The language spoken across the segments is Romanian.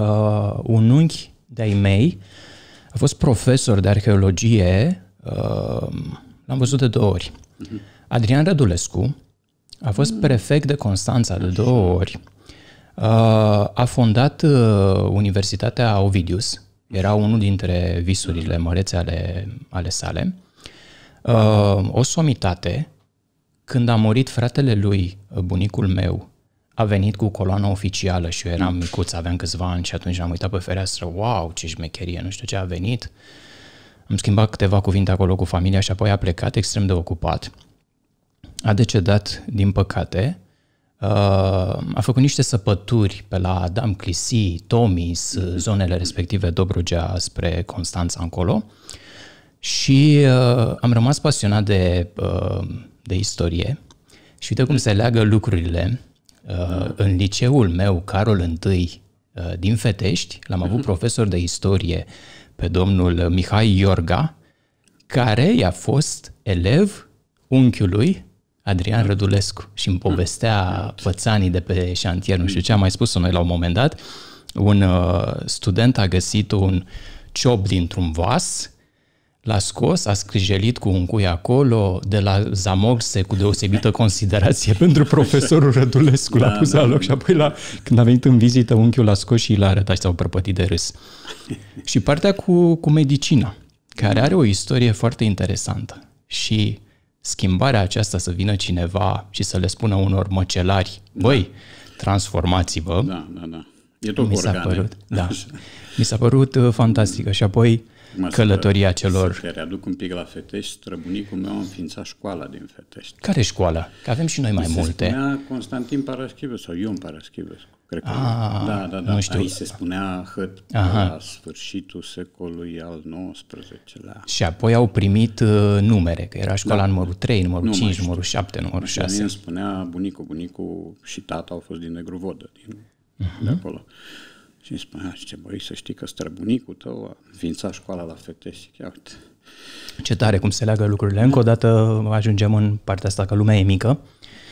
uh, un unchi de-ai mei a fost profesor de arheologie, uh, l-am văzut de două ori. Mhm. Adrian Rădulescu a fost mm. prefect de Constanța de două ori. Uh, a fondat uh, Universitatea Ovidius, era unul dintre visurile mărețe ale, ale sale. Uh, o somitate, când a murit fratele lui, bunicul meu, a venit cu coloana oficială și eu eram micuț, aveam câțiva ani și atunci am uitat pe fereastră, wow, ce șmecherie, nu știu ce a venit. Am schimbat câteva cuvinte acolo cu familia și apoi a plecat extrem de ocupat. A decedat, din păcate, uh, a făcut niște săpături pe la Adam Clisi, Tomis, zonele respective Dobrogea spre Constanța încolo și uh, am rămas pasionat de, uh, de istorie și uite cum se leagă lucrurile Uh, în liceul meu, Carol I, uh, din Fetești, l-am avut mhm. profesor de istorie pe domnul Mihai Iorga, care i-a fost elev unchiului Adrian Rădulescu și îmi povestea mhm. pățanii de pe șantier, nu știu ce am mai spus-o noi la un moment dat, un uh, student a găsit un ciob dintr-un vas L-a scos, a scrijelit cu un cui acolo, de la Zamorse, cu deosebită considerație pentru profesorul Rădulescu, l-a da, pus da, la loc și apoi la, când a venit în vizită, unchiul l-a scos și l-a arătat și s-au prăpătit de râs. Și partea cu, cu medicina, care are o istorie foarte interesantă și schimbarea aceasta să vină cineva și să le spună unor măcelari, da. băi, transformați-vă. Da, da, da. E tot mi s-a părut, da. Mi s-a părut uh, fantastică și apoi mă călătoria celor... Să te readuc un pic la Fetești, străbunicul meu a înființat școala din Fetești. Care școala? Că avem și noi mai se multe. Se Constantin Paraschivescu sau Ion Paraschivescu. Cred că ah, A, da, da, da. Nu știu. Aici se spunea hăt Aha. la sfârșitul secolului al XIX-lea. Și apoi au primit uh, numere, că era școala da. numărul 3, numărul nu 5, numărul 7, numărul 6. Mie îmi spunea bunicul, bunicul și tata au fost din Negru Vodă, din, uh-huh. de acolo. Și spunea, ce băi, să știi că străbunicul tău a înființat școala la fete și chiar uite. Ce tare cum se leagă lucrurile. Încă o dată ajungem în partea asta că lumea e mică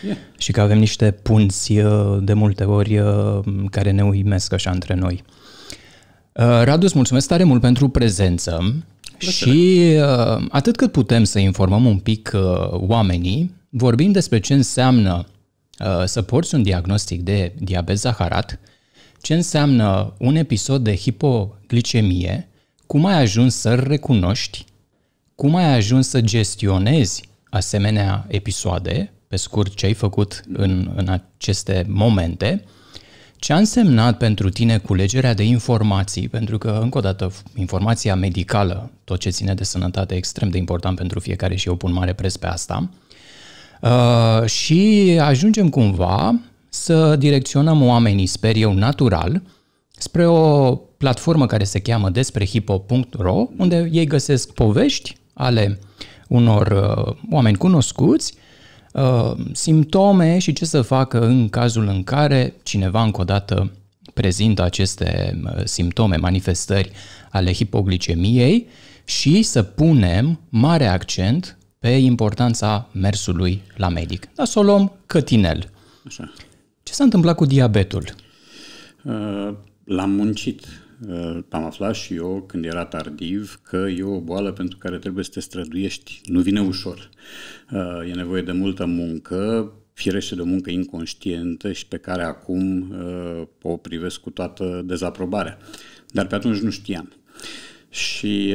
yeah. și că avem niște punți uh, de multe ori uh, care ne uimesc așa între noi. Uh, Radu, îți mulțumesc tare mult pentru prezență Plăcere. și atât cât putem să informăm un pic oamenii, vorbim despre ce înseamnă să porți un diagnostic de diabet zaharat, ce înseamnă un episod de hipoglicemie, cum ai ajuns să-l recunoști, cum ai ajuns să gestionezi asemenea episoade, pe scurt ce ai făcut în, în aceste momente, ce a însemnat pentru tine culegerea de informații, pentru că, încă o dată, informația medicală, tot ce ține de sănătate, extrem de important pentru fiecare și eu pun mare preț pe asta, uh, și ajungem cumva să direcționăm oamenii, sper eu, natural, spre o platformă care se cheamă desprehipo.ro unde ei găsesc povești ale unor uh, oameni cunoscuți, uh, simptome și ce să facă în cazul în care cineva încă o dată prezintă aceste uh, simptome, manifestări ale hipoglicemiei și să punem mare accent pe importanța mersului la medic. Dar să o luăm cătinel. Așa. Ce s-a întâmplat cu diabetul? Uh, l-am muncit. Uh, am aflat și eu, când era tardiv, că e o boală pentru care trebuie să te străduiești. Nu vine ușor. Uh, e nevoie de multă muncă, firește de o muncă inconștientă și pe care acum o privesc cu toată dezaprobarea. Dar pe atunci nu știam. Și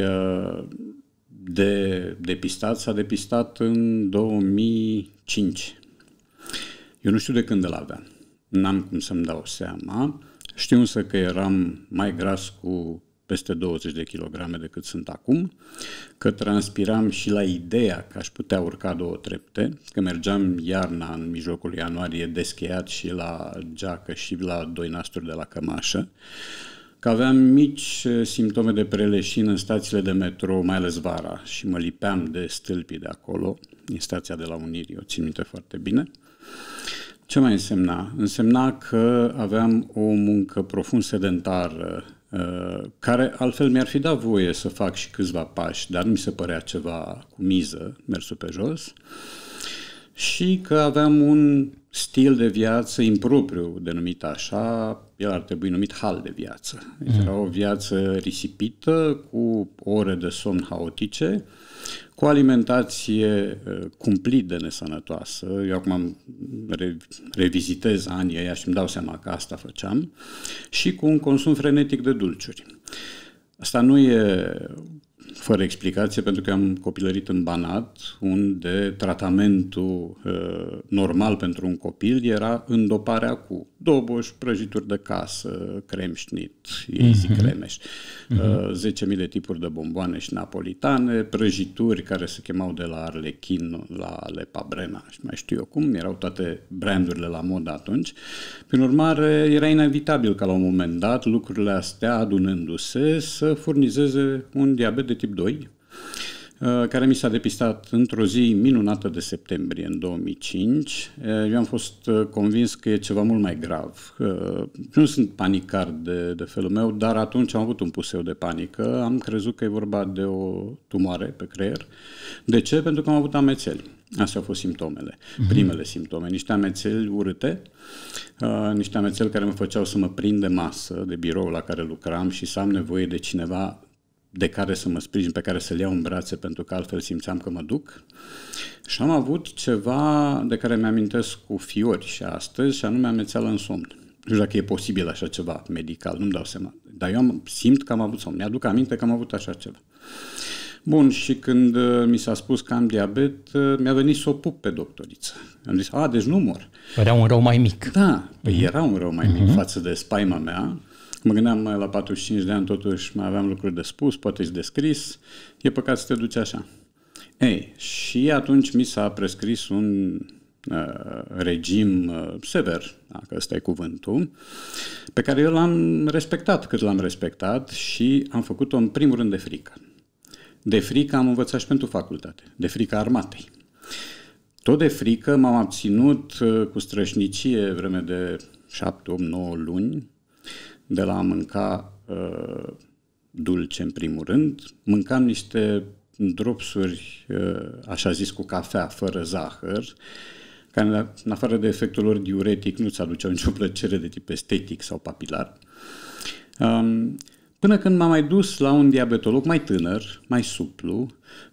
de depistat s-a depistat în 2005. Eu nu știu de când îl aveam n-am cum să-mi dau seama. Știu însă că eram mai gras cu peste 20 de kilograme decât sunt acum, că transpiram și la ideea că aș putea urca două trepte, că mergeam iarna în mijlocul ianuarie descheiat și la geacă și la doi nasturi de la cămașă, că aveam mici eh, simptome de preleșin în stațiile de metro, mai ales vara, și mă lipeam de stâlpii de acolo, din stația de la Unirii, o țin minte foarte bine, ce mai însemna? Însemna că aveam o muncă profund sedentară, uh, care altfel mi-ar fi dat voie să fac și câțiva pași, dar nu mi se părea ceva cu miză, mersul pe jos, și că aveam un stil de viață impropriu, denumit așa, el ar trebui numit hal de viață. Deci mm. era o viață risipită, cu ore de somn haotice, cu alimentație uh, cumplit de nesănătoasă. Eu acum revizitez anii aia și îmi dau seama că asta făceam. Și cu un consum frenetic de dulciuri. Asta nu e fără explicație, pentru că am copilărit în Banat, unde tratamentul uh, normal pentru un copil era îndoparea cu doboș, prăjituri de casă, cremșnit, ei zic mhm. cremeș, mhm. uh 10.000 de tipuri de bomboane și napolitane, prăjituri care se chemau de la Arlechin la Lepa Brena și mai știu eu cum, erau toate brandurile la mod atunci. Prin urmare, era inevitabil ca la un moment dat lucrurile astea, adunându-se, să furnizeze un diabet de tip 2, uh, care mi s-a depistat într-o zi minunată de septembrie în 2005. Uh, eu am fost uh, convins că e ceva mult mai grav. Nu sunt panicar de, de felul meu, dar atunci am avut un puseu de panică. Am crezut că e vorba de o tumoare pe creier. De ce? Pentru că am avut amețeli. Astea au fost simptomele, mhm. primele simptome. Niște amețeli urâte, niște amețeli care mă făceau să mă prind de masă, de birou la care lucram și să am nevoie de cineva de care să mă sprijin, pe care să-l iau în brațe, pentru că altfel simțeam că mă duc. Și am avut ceva de care mi-amintesc cu fiori și astăzi, și anume amețeală în somn. Nu știu dacă e posibil așa ceva medical, nu-mi dau seama. Dar eu am, simt că am avut somn. Mi-aduc aminte că am avut așa ceva. Bun, și când uh, mi s-a spus că am diabet, uh, mi-a venit să o pup pe doctoriță. Am zis, a, deci nu mor. Era un rău mai mic. Da, păi mm-hmm. era un rău mai mic mm-hmm. față de spaima mea, mă gândeam la 45 de ani, totuși mai aveam lucruri de spus, poate și de scris, e păcat să te duci așa. Ei, și atunci mi s-a prescris un uh, regim uh, sever, dacă ăsta e cuvântul, pe care eu l-am respectat cât l-am respectat și am făcut-o în primul rând de frică. De frică am învățat și pentru facultate, de frică armatei. Tot de frică m-am abținut uh, cu strășnicie vreme de 7, 8, 9 luni de la a mânca uh, dulce în primul rând, mâncam niște dropsuri, uh, așa zis, cu cafea, fără zahăr, care, în afară de efectul lor diuretic, nu-ți aduceau nicio plăcere de tip estetic sau papilar. Um, Până când m-am mai dus la un diabetolog mai tânăr, mai suplu,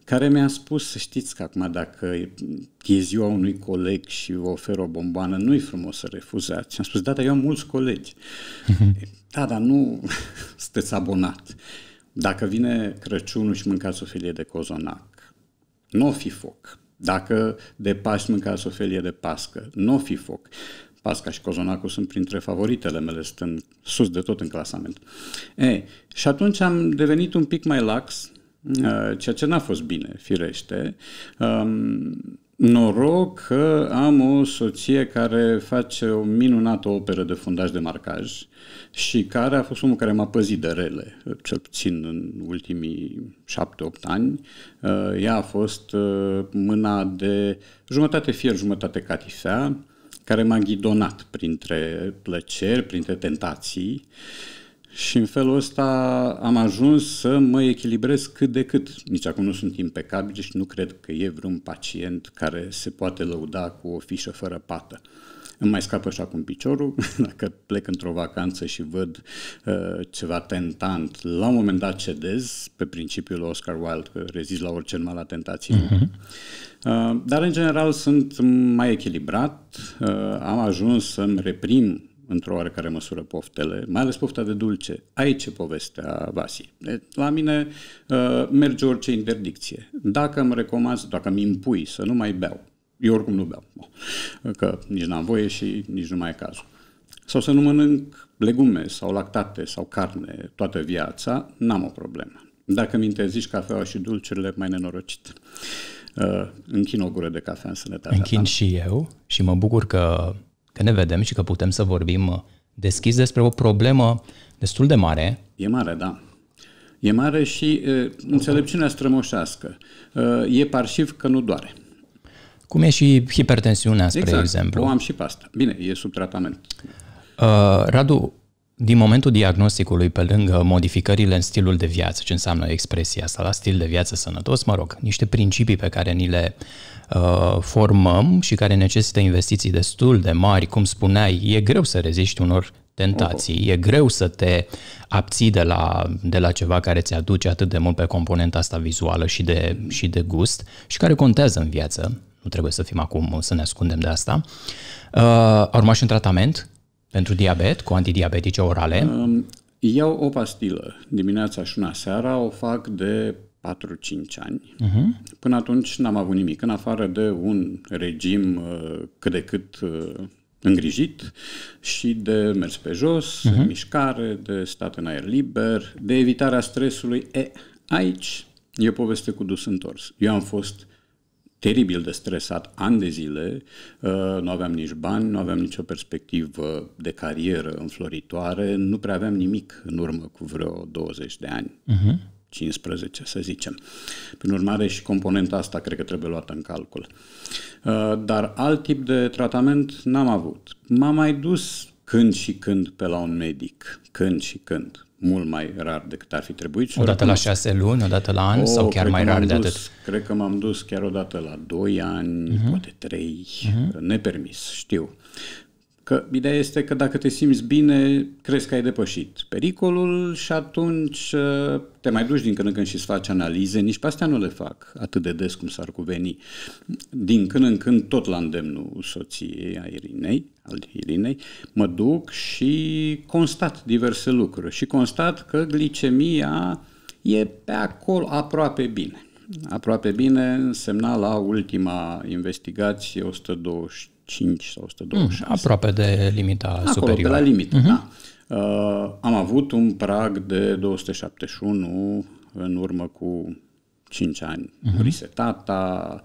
care mi-a spus, să știți că acum dacă e ziua unui coleg și vă ofer o bomboană, nu-i frumos să refuzați. Și am spus, da, dar eu am mulți colegi. Da, dar nu sunteți abonat. Dacă vine Crăciunul și mâncați o felie de cozonac, nu o fi foc. Dacă de Paști mâncați o felie de pască, nu o fi foc. Pasca și Cozonacul sunt printre favoritele mele, sunt sus de tot în clasament. E, și atunci am devenit un pic mai lax, uh, ceea ce n-a fost bine, firește. Um, noroc că am o soție care face o minunată operă de fundaj de marcaj și care a fost omul care m-a păzit de rele, cel puțin în ultimii șapte-opt ani. Uh, ea a fost uh, mâna de jumătate fier, jumătate catifea, care m-a ghidonat printre plăceri, printre tentații și în felul ăsta am ajuns să mă echilibrez cât de cât. Nici acum nu sunt impecabil și deci nu cred că e vreun pacient care se poate lăuda cu o fișă fără pată. Îmi mai scapă și acum piciorul, dacă plec într-o vacanță și văd uh, ceva tentant, la un moment dat cedez, pe principiul Oscar Wilde, că rezist la orice numai la tentație. Uh-huh. Uh, dar, în general, sunt mai echilibrat, uh, am ajuns să-mi reprim într-o oarecare măsură poftele, mai ales pofta de dulce. Aici e povestea Vasi. La mine uh, merge orice interdicție. Dacă îmi recomand, dacă îmi impui să nu mai beau, eu oricum nu beau, că nici n-am voie și nici nu mai e cazul. Sau să nu mănânc legume sau lactate sau carne toată viața, n-am o problemă. Dacă mi interzici cafeaua și dulcele mai nenorocit. Uh, închin o gură de cafea în sănătatea Închin ta. și eu și mă bucur că că ne vedem și că putem să vorbim uh, deschis despre o problemă destul de mare. E mare, da. E mare și uh, înțelepciunea strămoșească. Uh, e parșiv că nu doare. Cum e și hipertensiunea, spre exact. exemplu. o am și pe asta. Bine, e sub tratament. Uh, Radu, din momentul diagnosticului, pe lângă modificările în stilul de viață, ce înseamnă expresia asta la stil de viață sănătos, mă rog, niște principii pe care ni le uh, formăm și care necesită investiții destul de mari, cum spuneai, e greu să reziști unor tentații, e greu să te abții de la, de la ceva care ți aduce atât de mult pe componenta asta vizuală și de, și de gust și care contează în viață. Nu trebuie să fim acum să ne ascundem de asta. Uh, a urmat și un tratament pentru diabet cu antidiabetice orale? Iau o pastilă dimineața și una seara, o fac de 4-5 ani. Uh-huh. Până atunci n-am avut nimic, în afară de un regim uh, cât de cât uh, îngrijit și de mers pe jos, uh-huh. mișcare, de stat în aer liber, de evitarea stresului. E, aici e o poveste cu dus întors. Eu am fost teribil de stresat ani de zile, uh, nu aveam nici bani, nu aveam nicio perspectivă de carieră înfloritoare, nu prea aveam nimic în urmă cu vreo 20 de ani. Uh-huh. Mhm. 15, să zicem. Prin urmare, și componenta asta cred că trebuie luată în calcul. Uh, dar alt tip de tratament n-am avut. M-am mai dus când și când pe la un medic, când și când mult mai rar decât ar fi trebuit. o dată la șase luni, o dată la an o, oh, sau chiar mai rar dus, de atât? Cred că m-am dus chiar o dată la doi ani, uh-huh. poate trei, uh-huh. nepermis, știu. Că ideea este că dacă te simți bine, crezi că ai depășit pericolul și atunci uh, te mai duci din când în când și îți faci analize. Nici pe astea nu le fac atât de des cum s-ar cuveni. Din când în când tot la îndemnul soției, a Irinei, al Irinei, mă duc și constat diverse lucruri și constat că glicemia e pe acolo aproape bine. Aproape bine însemna la ultima investigație 125 sau 126. Mm, aproape de limita Acolo, superioară. Acolo, de la limită, mm-hmm. da. Uh, am avut un prag de 271 în urmă cu 5 ani. Uh-huh. Mhm. Risetata,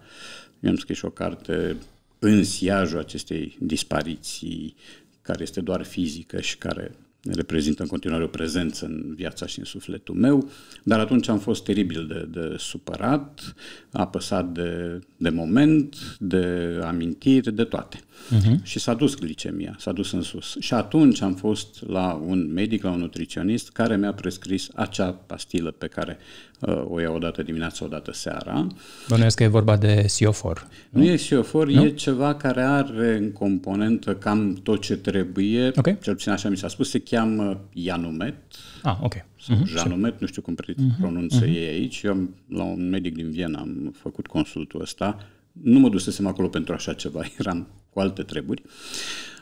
eu am scris o carte în siajul acestei dispariții, care este doar fizică și care reprezintă în continuare o prezență în viața și în sufletul meu, dar atunci am fost teribil de, de supărat, apăsat de, de moment, de amintiri, de toate. Uh-huh. Și s-a dus glicemia, s-a dus în sus. Și atunci am fost la un medic, la un nutriționist, care mi-a prescris acea pastilă pe care o iau o dată dimineața, o dată seara. Bănuiesc că e vorba de siofor. Nu, nu e siofor, nu? e ceva care are în componentă cam tot ce trebuie, okay. cel puțin așa mi s-a spus, se cheamă Ianumet. Ah, ok. uh-huh, Janumet, nu știu cum uh-huh, pronunță uh-huh. ei aici. Eu am, la un medic din Viena am făcut consultul ăsta. Nu mă dusesem acolo pentru așa ceva, eram cu alte treburi. Uh,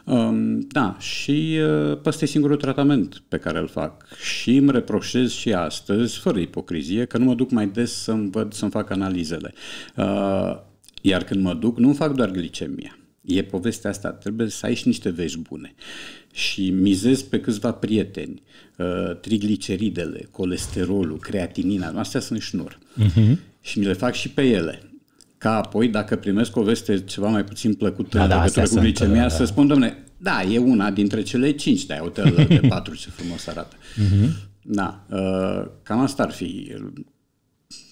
Um, da, și uh, ăsta e singurul tratament pe care îl fac. Și îmi reproșez și astăzi, fără ipocrizie, că nu mă duc mai des să-mi văd, să-mi fac analizele. Uh, iar când mă duc, nu fac doar glicemia. E povestea asta, trebuie să ai și niște vești bune. Și mizez pe câțiva prieteni, uh, trigliceridele, colesterolul, creatinina, astea sunt șnur. Uh-huh. Și mi le fac și pe ele ca apoi, dacă primesc o veste ceva mai puțin plăcută da, în da, legătură cu glicemia, da. să da. spun, domne, da, e una dintre cele cinci, de hotelul de patru, ce frumos arată. Uh-huh. Da, uh, cam asta ar fi.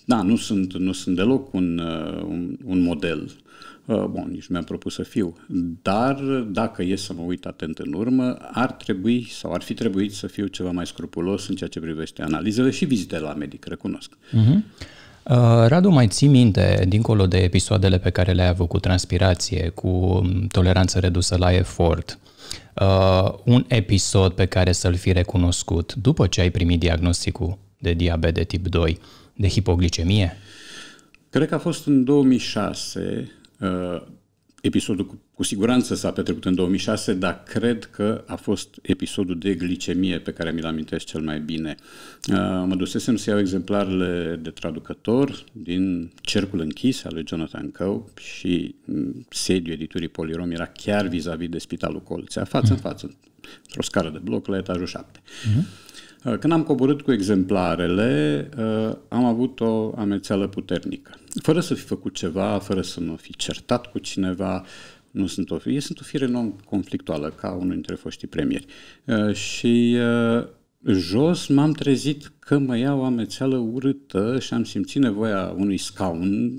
Da, nu sunt, nu sunt deloc un, uh, un, un model. Uh, bun, nici mi-am propus să fiu. Dar, dacă e să mă uit atent în urmă, ar trebui sau ar fi trebuit să fiu ceva mai scrupulos în ceea ce privește analizele și vizitele la medic, recunosc. Uh-huh. Uh, Radu, mai ții minte, dincolo de episoadele pe care le-ai avut cu transpirație, cu um, toleranță redusă la efort, uh, un episod pe care să-l fi recunoscut după ce ai primit diagnosticul de diabet de tip 2, de hipoglicemie? Cred că a fost în 2006, uh, Episodul cu, cu siguranță s-a petrecut în 2006, dar cred că a fost episodul de glicemie pe care mi-l amintesc cel mai bine. Uh, mă dusesem să iau exemplarele de traducător din Cercul închis al lui Jonathan Coe și mm, sediul editurii Polirom era chiar vis-a-vis de Spitalul Colțea, față în față, într-o scară de bloc la etajul 7. Mhm. Uh-huh. Când am coborât cu exemplarele, uh, am avut o amețeală puternică fără să fi făcut ceva, fără să mă fi certat cu cineva, nu sunt o fire, sunt o fire non-conflictuală, ca unul dintre foștii premieri. Uh, și uh, jos m-am trezit că mă iau amețeală urâtă și am simțit nevoia unui scaun.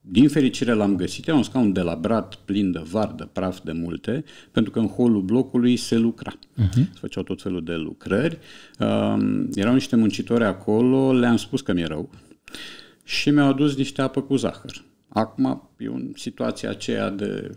Din fericire l-am găsit, era un scaun de la brat, plin de vardă, praf, de multe, pentru că în holul blocului se lucra. Uh-huh. Se făceau tot felul de lucrări. Uh, erau niște muncitori acolo, le-am spus că mi-e rău. Uh, și mi-au adus niște apă cu zahăr. Acum e în situația aceea de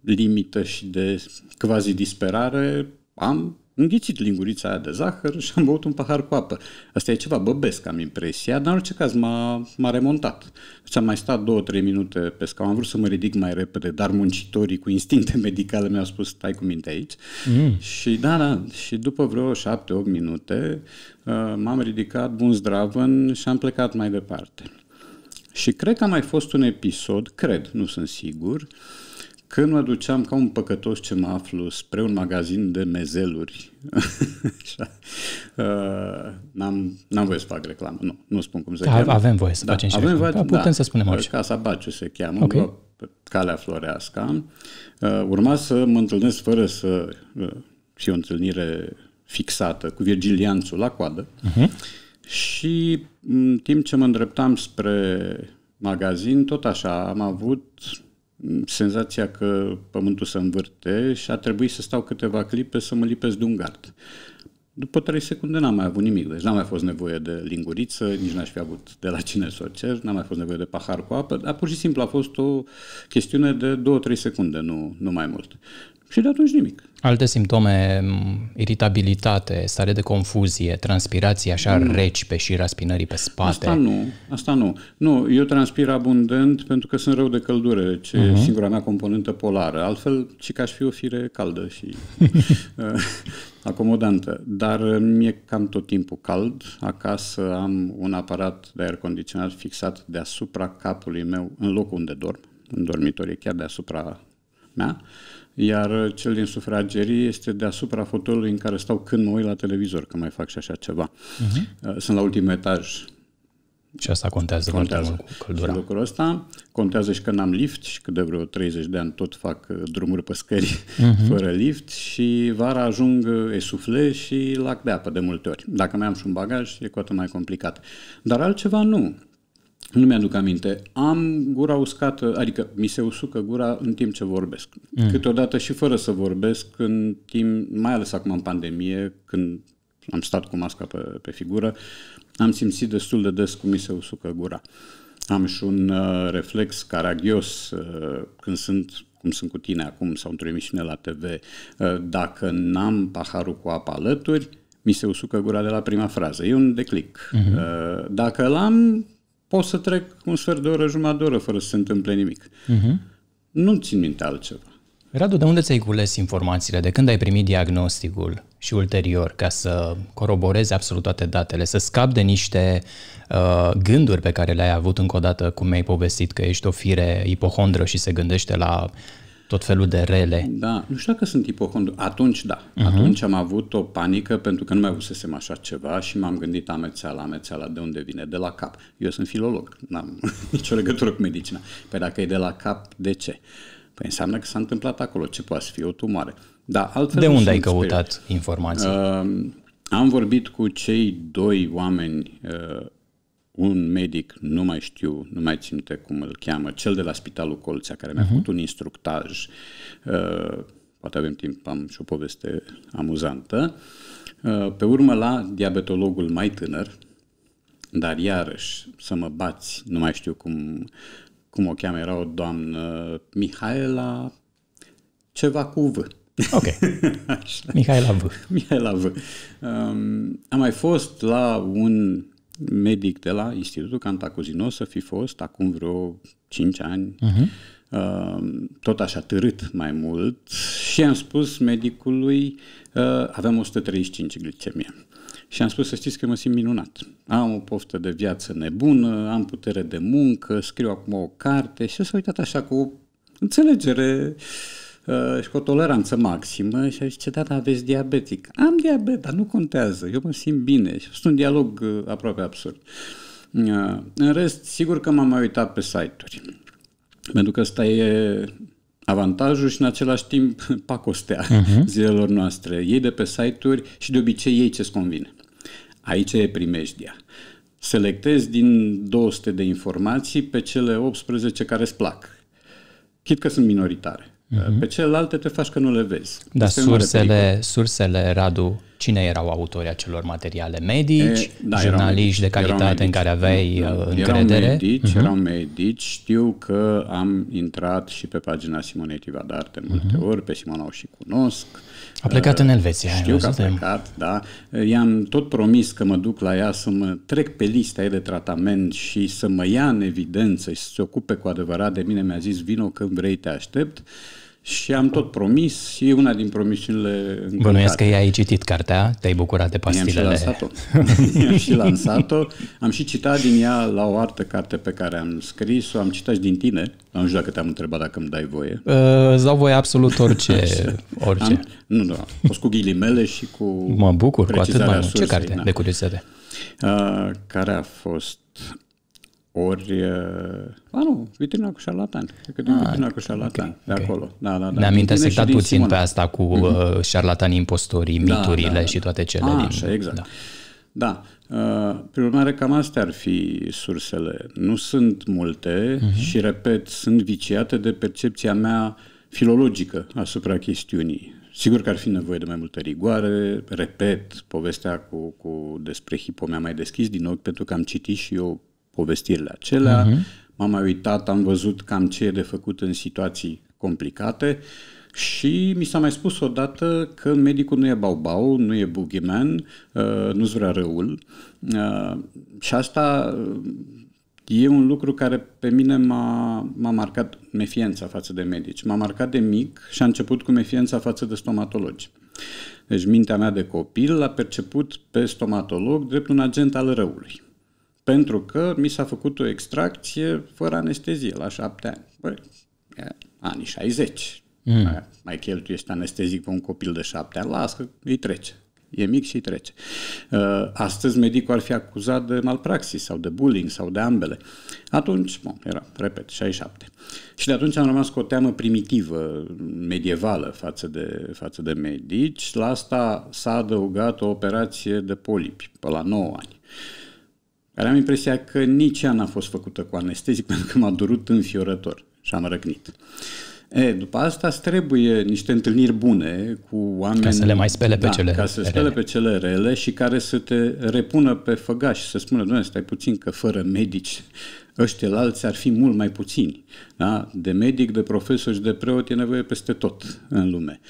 limită și de quasi disperare, am înghițit lingurița aia de zahăr și am băut un pahar cu apă. Asta e ceva băbesc, am impresia, dar în orice caz m-a, m-a remontat. Și deci am mai stat două, trei minute pe scaun, am vrut să mă ridic mai repede, dar muncitorii cu instincte medicale mi-au spus, stai cu minte aici. Mm. Și da, da, și după vreo șapte, opt minute uh, m-am ridicat, bun zdravân și am plecat mai departe. Și cred că a mai fost un episod, cred, nu sunt sigur, când mă duceam ca un păcătos ce mă aflu spre un magazin de mezeluri, Așa. Uh, n-am, n-am voie să fac reclamă, nu, nu spun cum se da, cheamă. Avem voie să da, facem și reclamă, voie, da, putem da, să spunem uh, orice. Casa Baciu se cheamă, okay. Bă, calea Floreasca. Uh, urma să mă întâlnesc fără să uh, fie o întâlnire fixată cu Virgilianțul la coadă. Uh-huh. Și în timp ce mă îndreptam spre magazin, tot așa, am avut senzația că pământul se învârte și a trebuit să stau câteva clipe să mă lipesc de un gard. După 3 secunde n-am mai avut nimic, deci n-am mai fost nevoie de linguriță, nici n-aș fi avut de la cine să o cer, n-am mai fost nevoie de pahar cu apă, dar pur și simplu a fost o chestiune de 2-3 secunde, nu, nu mai mult. Și de atunci nimic. Alte simptome, mm, iritabilitate, stare de confuzie, transpirație așa nu. reci pe și raspinării pe spate. Asta nu, asta nu. Nu, eu transpir abundent pentru că sunt rău de căldură, ce uh-huh. singura mea componentă polară. Altfel, ci ca aș fi o fire caldă și eh, acomodantă. Dar eh, mi-e cam tot timpul cald. Acasă am un aparat de aer condiționat fixat deasupra capului meu, în locul unde dorm, în dormitorie, chiar deasupra mea iar uh, cel din sufragerie este deasupra fotolului în care stau când mă uit la televizor, că mai fac și așa ceva. Uh-huh. Sunt la ultimul etaj. Și asta contează, contează. mult cu căldura. Și lucrul ăsta contează și că n-am lift și că de vreo 30 de ani tot fac uh, drumuri pe scări mhm. uh-huh. fără lift și vara ajung uh, esufle și lac de apă de multe ori. Dacă mai am și un bagaj, e cu atât mai complicat. Dar altceva nu. Nu mi-aduc aminte. Am gura uscată, adică mi se usucă gura în timp ce vorbesc. Mm. Câteodată și fără să vorbesc, în timp, mai ales acum în pandemie, când am stat cu masca pe, pe figură, am simțit destul de des cum mi se usucă gura. Am și un uh, reflex caragios uh, când sunt cum sunt cu tine acum sau într-o emisiune la TV, uh, dacă n-am paharul cu apă alături, mi se usucă gura de la prima frază. E un declic. Uh-huh. Uh, dacă l-am, pot să trec un sfert de oră, jumătate de oră fără să se întâmple nimic. Uh-huh. Nu țin minte altceva. Radu, de unde ți-ai cules informațiile? De când ai primit diagnosticul și ulterior ca să coroborezi absolut toate datele, să scap de niște uh, gânduri pe care le-ai avut încă o dată, cum mi-ai povestit că ești o fire ipohondră și se gândește la tot felul de rele. Da, nu știu dacă sunt ipohondru. Atunci, da. Uh-huh. Atunci am avut o panică pentru că nu mai avusesem așa ceva și m-am gândit amețeala, amețeala, de unde vine? De la cap. Eu sunt filolog, n-am nicio legătură cu medicina. Păi dacă e de la cap, de ce? Păi înseamnă că s-a întâmplat acolo, ce poate fie o tumoare. Da, altfel de unde ai căutat informații? Uh, am vorbit cu cei doi oameni uh, un medic, nu mai știu, nu mai ținte cum îl cheamă, cel de la Spitalul Colțea, care mi-a uh-huh. făcut un instructaj, uh, poate avem timp, am și o poveste amuzantă. Uh, pe urmă la diabetologul mai tânăr, dar iarăși să mă bați, nu mai știu cum, cum o cheamă, era o doamnă Mihaela ceva cu V. Ok. Mihaela V. Mihaela V. Um, am mai fost la un medic de la Institutul Cantacuzino să fi fost acum vreo 5 ani, uh-huh. tot așa târât mai mult și am spus medicului, ă, avem 135 glicemie. Și am spus să știți că mă simt minunat. Am o poftă de viață nebună, am putere de muncă, scriu acum o carte și s-a uitat așa cu înțelegere uh, și cu o toleranță maximă și a zis, ce data aveți diabetic? Am diabet, dar nu contează, eu mă simt bine. Și sunt un dialog aproape absurd. în rest, sigur că m-am mai uitat pe site-uri. Pentru că ăsta e avantajul și în același timp pacostea mhm. uh-huh. zilelor noastre. Ei de pe site-uri și de obicei ei ce-ți convine. Aici e primejdia. Selectezi din 200 de informații pe cele 18 care îți plac. Chit că sunt minoritare. Mhm. Pe celelalte te faci că nu le vezi. Da, este sursele, sursele, Radu, cine erau autorii acelor materiale? Medici, e, da, jurnaliști de calitate medici, în care aveai da, uh, încredere? Erau medici, uh-huh. erau medici. Știu că am intrat și pe pagina Simonei Tivadar de multe uh-huh. ori, pe Simona o și cunosc. A plecat uh, în Elveția. Știu că a plecat, da. I-am tot promis că mă duc la ea să mă trec pe lista ei de tratament și să mă ia în evidență și să se ocupe cu adevărat de mine. Mi-a zis, vino când vrei, te aștept. Uh, și am tot promis, e una din promisiunile în Bănuiesc că ai citit cartea, te-ai bucurat de pastilele. am și lansat-o. Am și citat din ea la o altă carte pe care am scris-o, am citat și din tine. Am știu dacă te-am întrebat dacă îmi dai voie. Uh, îți dau voie absolut orice. orice. Am, nu, nu, am fost cu ghilimele și cu Mă bucur, cu atât mai mult. Ce carte, na. de da. curiozitate? Uh, care a fost... Ori, Uh... a nu, vitrina cu șarlatan. Cred că ah, vitrina cu șarlatan, okay, de okay. acolo. Da, da, da. Ne-am intersectat puțin Simona. pe asta cu uh-huh. șarlatanii impostorii, da, miturile da, da, da. și toate cele. A, ah, din... așa, exact. Da. Da. Uh, prin urmare, cam astea ar fi sursele. Nu sunt multe uh-huh. și, repet, sunt viciate de percepția mea filologică asupra chestiunii. Sigur că ar fi nevoie de mai multă rigoare, repet, povestea cu, cu despre hipomea mai deschis din ochi, pentru că am citit și eu povestirile acelea, uh-huh. m-am mai uitat, am văzut cam ce e de făcut în situații complicate și mi s-a mai spus odată că medicul nu e baubau, nu e boogeyman, uh, nu-ți vrea răul uh, și asta uh, e un lucru care pe mine m-a, m-a marcat mefiența față de medici. M-a marcat de mic și a început cu mefiența față de stomatologi. Deci mintea mea de copil l-a perceput pe stomatolog drept un agent al răului pentru că mi s-a făcut o extracție fără anestezie la șapte ani. Băi, anii 60. Mm. Mai este anestezic pe un copil de șapte ani, Lasă, că îi trece. E mic și îi trece. Uh, astăzi medicul ar fi acuzat de malpraxis sau de bullying sau de ambele. Atunci, bă, era, repet, 67. Și de atunci am rămas cu o teamă primitivă, medievală față de, față de medici. La asta s-a adăugat o operație de polipi, pe la 9 ani care am impresia că nici ea n-a fost făcută cu anestezic pentru că m-a durut înfiorător și am răcnit. E, după asta trebuie niște întâlniri bune cu oameni... Ca să le mai spele da, pe cele ca să spele rele. pe cele rele și care să te repună pe făgaș, să spună, doamne, stai puțin că fără medici ăștia alți ar fi mult mai puțini. Da? De medic, de profesor și de preot e nevoie peste tot în lume.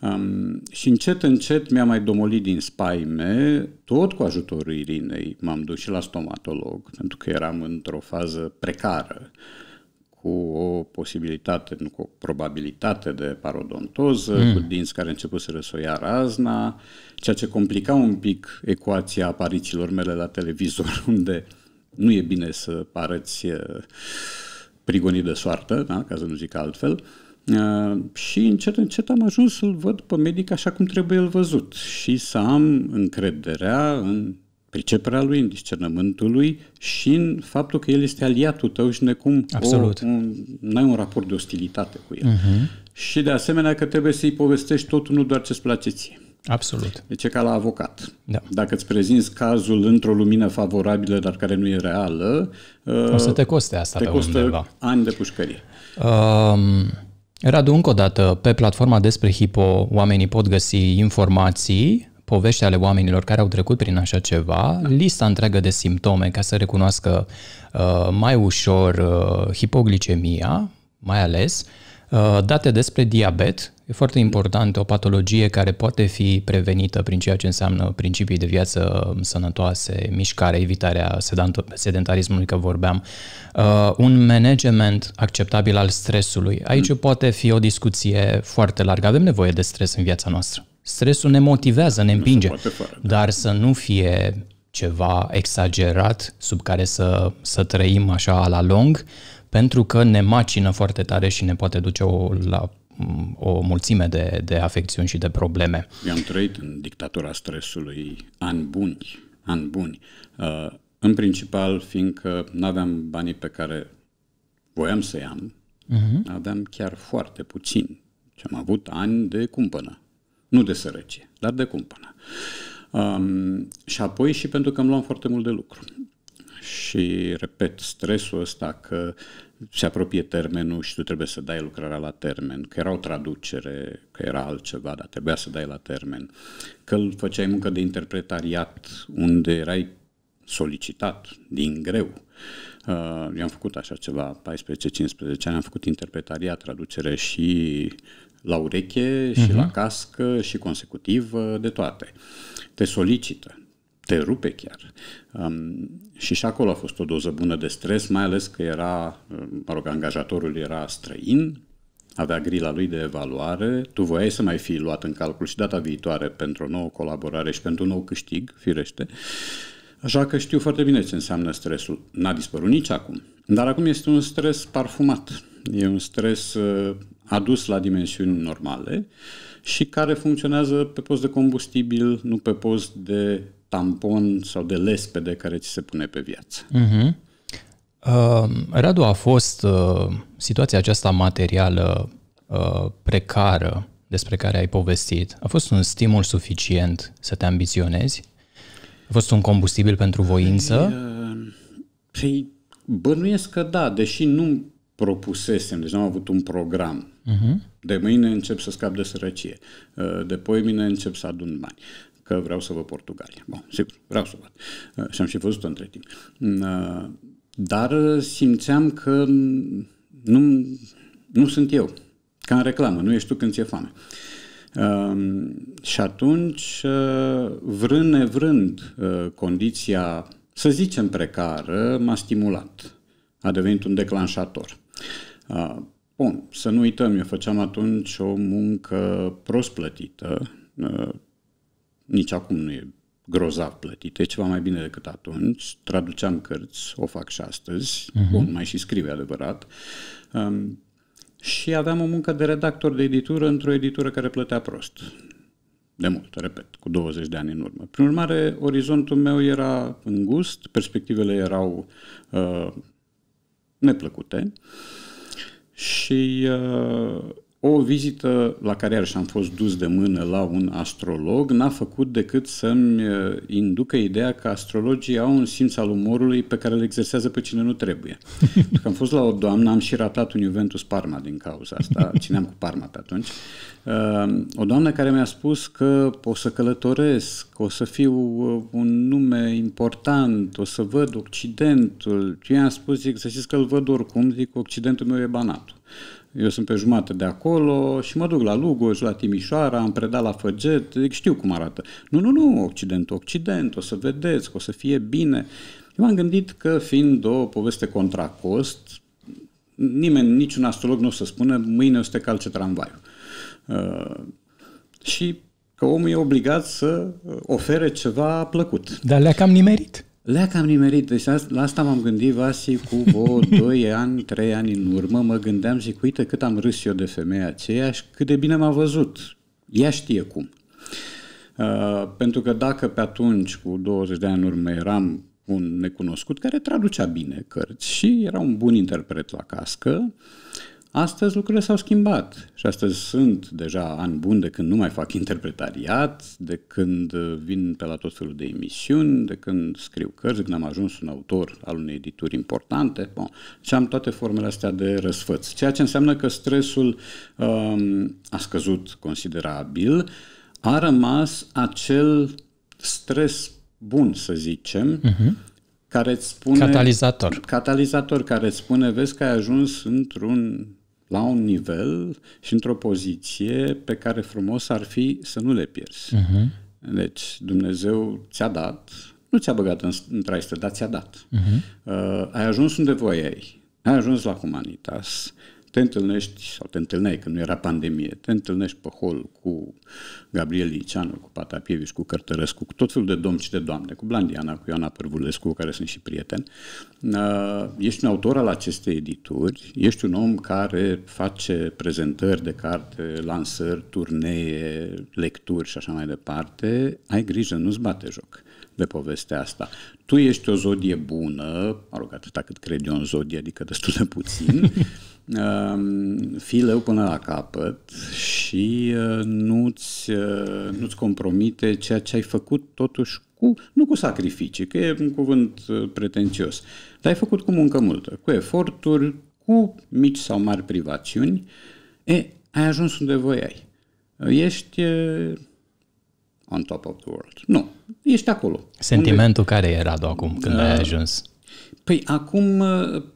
Um, și încet, încet mi-a mai domolit din spaime, tot cu ajutorul Irinei m-am dus și la stomatolog, pentru că eram într-o fază precară cu o posibilitate, nu cu o probabilitate de parodontoză, mm. cu dinți care început să răsoia razna, ceea ce complica un pic ecuația aparițiilor mele la televizor, unde nu e bine să arăți eh, prigonii de soartă, da? ca să nu zic altfel, eh, și încet, încet am ajuns să-l văd pe medic așa cum trebuie el văzut și să am încrederea în priceperea lui, în discernământul lui și în faptul că el este aliatul tău și necum Absolut. O, un, n-ai un raport de ostilitate cu el. Uh-huh. Și de asemenea că trebuie să-i povestești totul, nu doar ce-ți place ție. Absolut. Deci e ca la avocat. Da. Dacă îți prezinți cazul într-o lumină favorabilă, dar care nu e reală, o uh, să te coste asta te pe costă undeva. ani de pușcărie. Um, Radu, încă o dată, pe platforma despre Hipo, oamenii pot găsi informații, povești ale oamenilor care au trecut prin așa ceva, lista întreagă de simptome ca să recunoască uh, mai ușor uh, hipoglicemia, mai ales, uh, Uh, date despre diabet, e foarte important, o patologie care poate fi prevenită prin ceea ce înseamnă principii de viață sănătoase, mișcare, evitarea sedentarismului, că vorbeam, uh, un management acceptabil al stresului. Aici mm. poate fi o discuție foarte largă. Avem nevoie de stres în viața noastră. Stresul ne motivează, ne împinge, fără, dar să nu fie ceva exagerat sub care să, să trăim așa la lung, pentru că ne macină foarte tare și ne poate duce o, la o mulțime de, de afecțiuni și de probleme. Eu am trăit în dictatura stresului ani buni, ani buni. Uh, în principal, fiindcă nu aveam banii pe care voiam să-i am, uh-huh. aveam chiar foarte puțin. Și am avut ani de cumpănă. Nu de sărăcie, dar de cumpănă. Um, și apoi și pentru că îmi luam foarte mult de lucru. Și, repet, stresul ăsta că se apropie termenul și tu trebuie să dai lucrarea la termen, că era o traducere, că era altceva, dar trebuia să dai la termen, că îl făceai muncă de interpretariat unde erai solicitat din greu. Eu uh, am făcut așa ceva, 14-15 ani, am făcut interpretariat, traducere și la ureche, și uh-huh. la cască, și consecutiv, de toate. Te solicită te rupe chiar. Um, și și acolo a fost o doză bună de stres, mai ales că era, mă rog, angajatorul era străin, avea grila lui de evaluare, tu voiai să mai fi luat în calcul și data viitoare pentru o nouă colaborare și pentru un nou câștig, firește. Așa că știu foarte bine ce înseamnă stresul. N-a dispărut nici acum. Dar acum este un stres parfumat. E un stres uh, adus la dimensiuni normale și care funcționează pe post de combustibil, nu pe post de tampon sau de lespede care ți se pune pe viață. Uh-huh. Uh, Radu, a fost uh, situația aceasta materială uh, precară despre care ai povestit, a fost un stimul suficient să te ambiționezi? A fost un combustibil pentru voință? Păi, uh, păi bănuiesc că da, deși nu propusesem, deci nu am avut un program. Uh-huh. De mâine încep să scap de sărăcie, uh, de poimine încep să adun bani că vreau să văd Portugalia. Bun, sigur, vreau să văd. Uh, și am și văzut între timp. Uh, dar uh, simțeam că nu, nu sunt eu. Ca în reclamă, nu ești tu când ți-e foame. Um, și atunci, vrând nevrând, condiția, să zicem, precară, m-a stimulat. A devenit un declanșator. bun, să nu uităm, eu făceam atunci o muncă prost plătită, nici acum nu e grozav plătit, e ceva mai bine decât atunci. Traduceam cărți, o fac și astăzi, uh-huh. Mhm. Bun, mai și scrie adevărat. Um, și aveam o muncă de redactor de editură într-o editură care plătea prost. De mult, repet, cu 20 de ani în urmă. Prin urmare, orizontul meu era îngust, perspectivele erau uh, neplăcute și uh, o vizită la care iarăși am fost dus de mână la un astrolog n-a făcut decât să-mi uh, inducă ideea că astrologii au un simț al umorului pe care îl exersează pe cine nu trebuie. Pentru că am fost la o doamnă, am și ratat un Juventus Parma din cauza asta, țineam cu Parma pe atunci, uh, o doamnă care mi-a spus că o să călătoresc, o să fiu uh, un nume important, o să văd Occidentul. Eu i-am spus, zic, să știți că îl văd oricum, zic, Occidentul meu e banatul. Eu sunt pe jumătate de acolo și mă duc la Lugoj, la Timișoara, am predat la Făget, zic, știu cum arată. Nu, nu, nu, Occident, Occident, o să vedeți, o să fie bine. Eu m-am gândit că fiind o poveste contra cost, nimeni, niciun astrolog nu o să spună mâine o să te calce tramvaiul. Uh, și că omul e obligat să ofere ceva plăcut. Dar le-a cam nimerit le am nimerit, deci la asta m-am gândit, Vasi, cu o, doi ani, trei ani în urmă, mă gândeam, zic, uite cât am râs eu de femeia aceea și cât de bine m-a văzut. Ea știe cum. Uh, pentru că dacă pe atunci, cu 20 de ani în urmă, eram un necunoscut care traducea bine cărți și era un bun interpret la cască, uh, Astăzi lucrurile s-au schimbat și astăzi sunt deja ani buni de când nu mai fac interpretariat, de când uh, vin pe la tot felul de emisiuni, de când scriu cărți, de când am ajuns un autor al unei edituri importante bon. și deci am toate formele astea de răsfăț. Ceea ce înseamnă că stresul um, a scăzut considerabil, a rămas acel stres bun, să zicem, uh-huh care îți spune... Catalizator. Catalizator, care îți spune, vezi că ai ajuns într-un la un nivel și într-o poziție pe care frumos ar fi să nu le pierzi. Uh-huh. Deci Dumnezeu ți-a dat, nu ți-a băgat în, în traistă, dar ți-a dat. Uh-huh. Uh, ai ajuns unde voiai, ai ajuns la Humanitas, te întâlnești, sau te întâlneai când nu era pandemie, te întâlnești pe hol cu Gabriel Liceanu, cu Patapieviș, cu Cărtărescu, cu tot felul de domni și de doamne, cu Blandiana, cu Ioana Părvulescu, care sunt și prieteni. Ești un autor al acestei edituri, ești un om care face prezentări de carte, lansări, turnee, lecturi și așa mai departe. Ai grijă, nu-ți bate joc de povestea asta. Tu ești o zodie bună, mă rog, atâta cât cred eu în zodie, adică destul de puțin, Ehm, fii leu până la capăt și eh, nu-ți, eh, nu-ți compromite ceea ce ai făcut totuși cu, nu cu sacrificii, că e un cuvânt eh, pretențios, dar ai făcut cu muncă multă, cu eforturi, cu mici sau mari privațiuni, e, ai ajuns unde voi ai. Ești on top of the world. Nu, ești acolo. Sentimentul unde... care era, acum, când uh, ai da. ajuns? Păi acum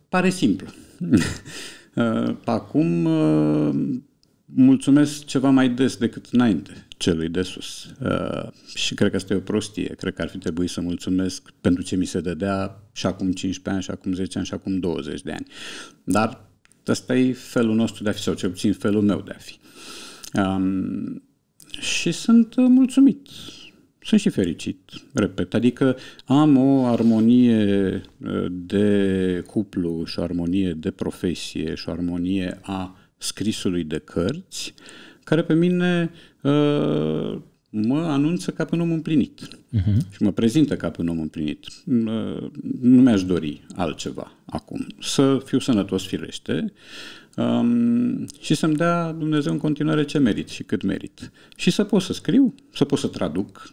pare simplu. Eh, acum eh, mulțumesc ceva mai des decât înainte celui de sus. Eh, și cred că asta e o prostie. Cred că ar fi trebuit să mulțumesc pentru ce mi se dădea și acum 15 ani, și acum 10 ani, și acum 20 de ani. Dar ăsta e felul nostru de a fi, sau cel puțin felul meu de a fi. Ehm, și sunt mulțumit sunt și fericit, repet. Adică am o armonie uh, de cuplu și o armonie de profesie și o armonie a scrisului de cărți, care pe mine uh, mă anunță ca pe un om împlinit uh-huh. și mă prezintă ca pe un om împlinit. Uh, nu mi-aș dori altceva acum. Să fiu sănătos firește um, și să-mi dea Dumnezeu în continuare ce merit și cât merit. Și să pot să scriu, să pot să traduc,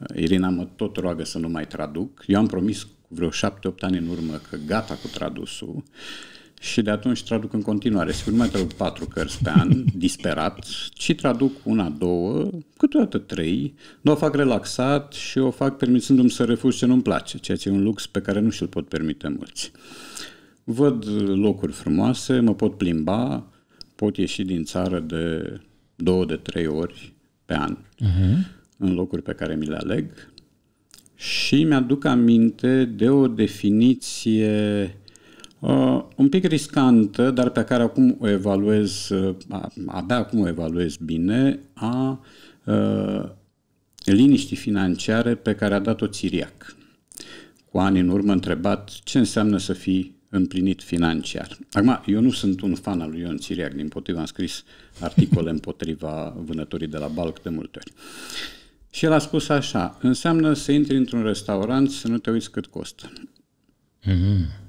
Uh, Irina mă tot roagă să nu mai traduc. Eu am promis cu vreo șapte-opt ani în urmă că gata cu tradusul și de atunci traduc în continuare. Sigur, mai traduc patru cărți pe an, disperat, ci traduc una, două, câteodată trei, Nu o fac relaxat și o fac permițându-mi să refuz ce nu-mi place, ceea ce e un lux pe care nu și-l pot permite mulți. Văd locuri frumoase, mă pot plimba, pot ieși din țară de două, de trei ori pe an. Uh-huh în locuri pe care mi le aleg și mi-aduc aminte de o definiție uh, un pic riscantă, dar pe care acum o evaluez, uh, abia acum o evaluez bine, a uh, liniștii financiare pe care a dat-o Țiriac. Cu ani în urmă întrebat ce înseamnă să fii împlinit financiar. Acum, eu nu sunt un fan al lui Ion Țiriac, din potriva am scris articole împotriva vânătorii de la Balc de multe ori. Uh, și el a spus așa, înseamnă să intri într-un restaurant să nu te uiți cât costă. Mm-hmm.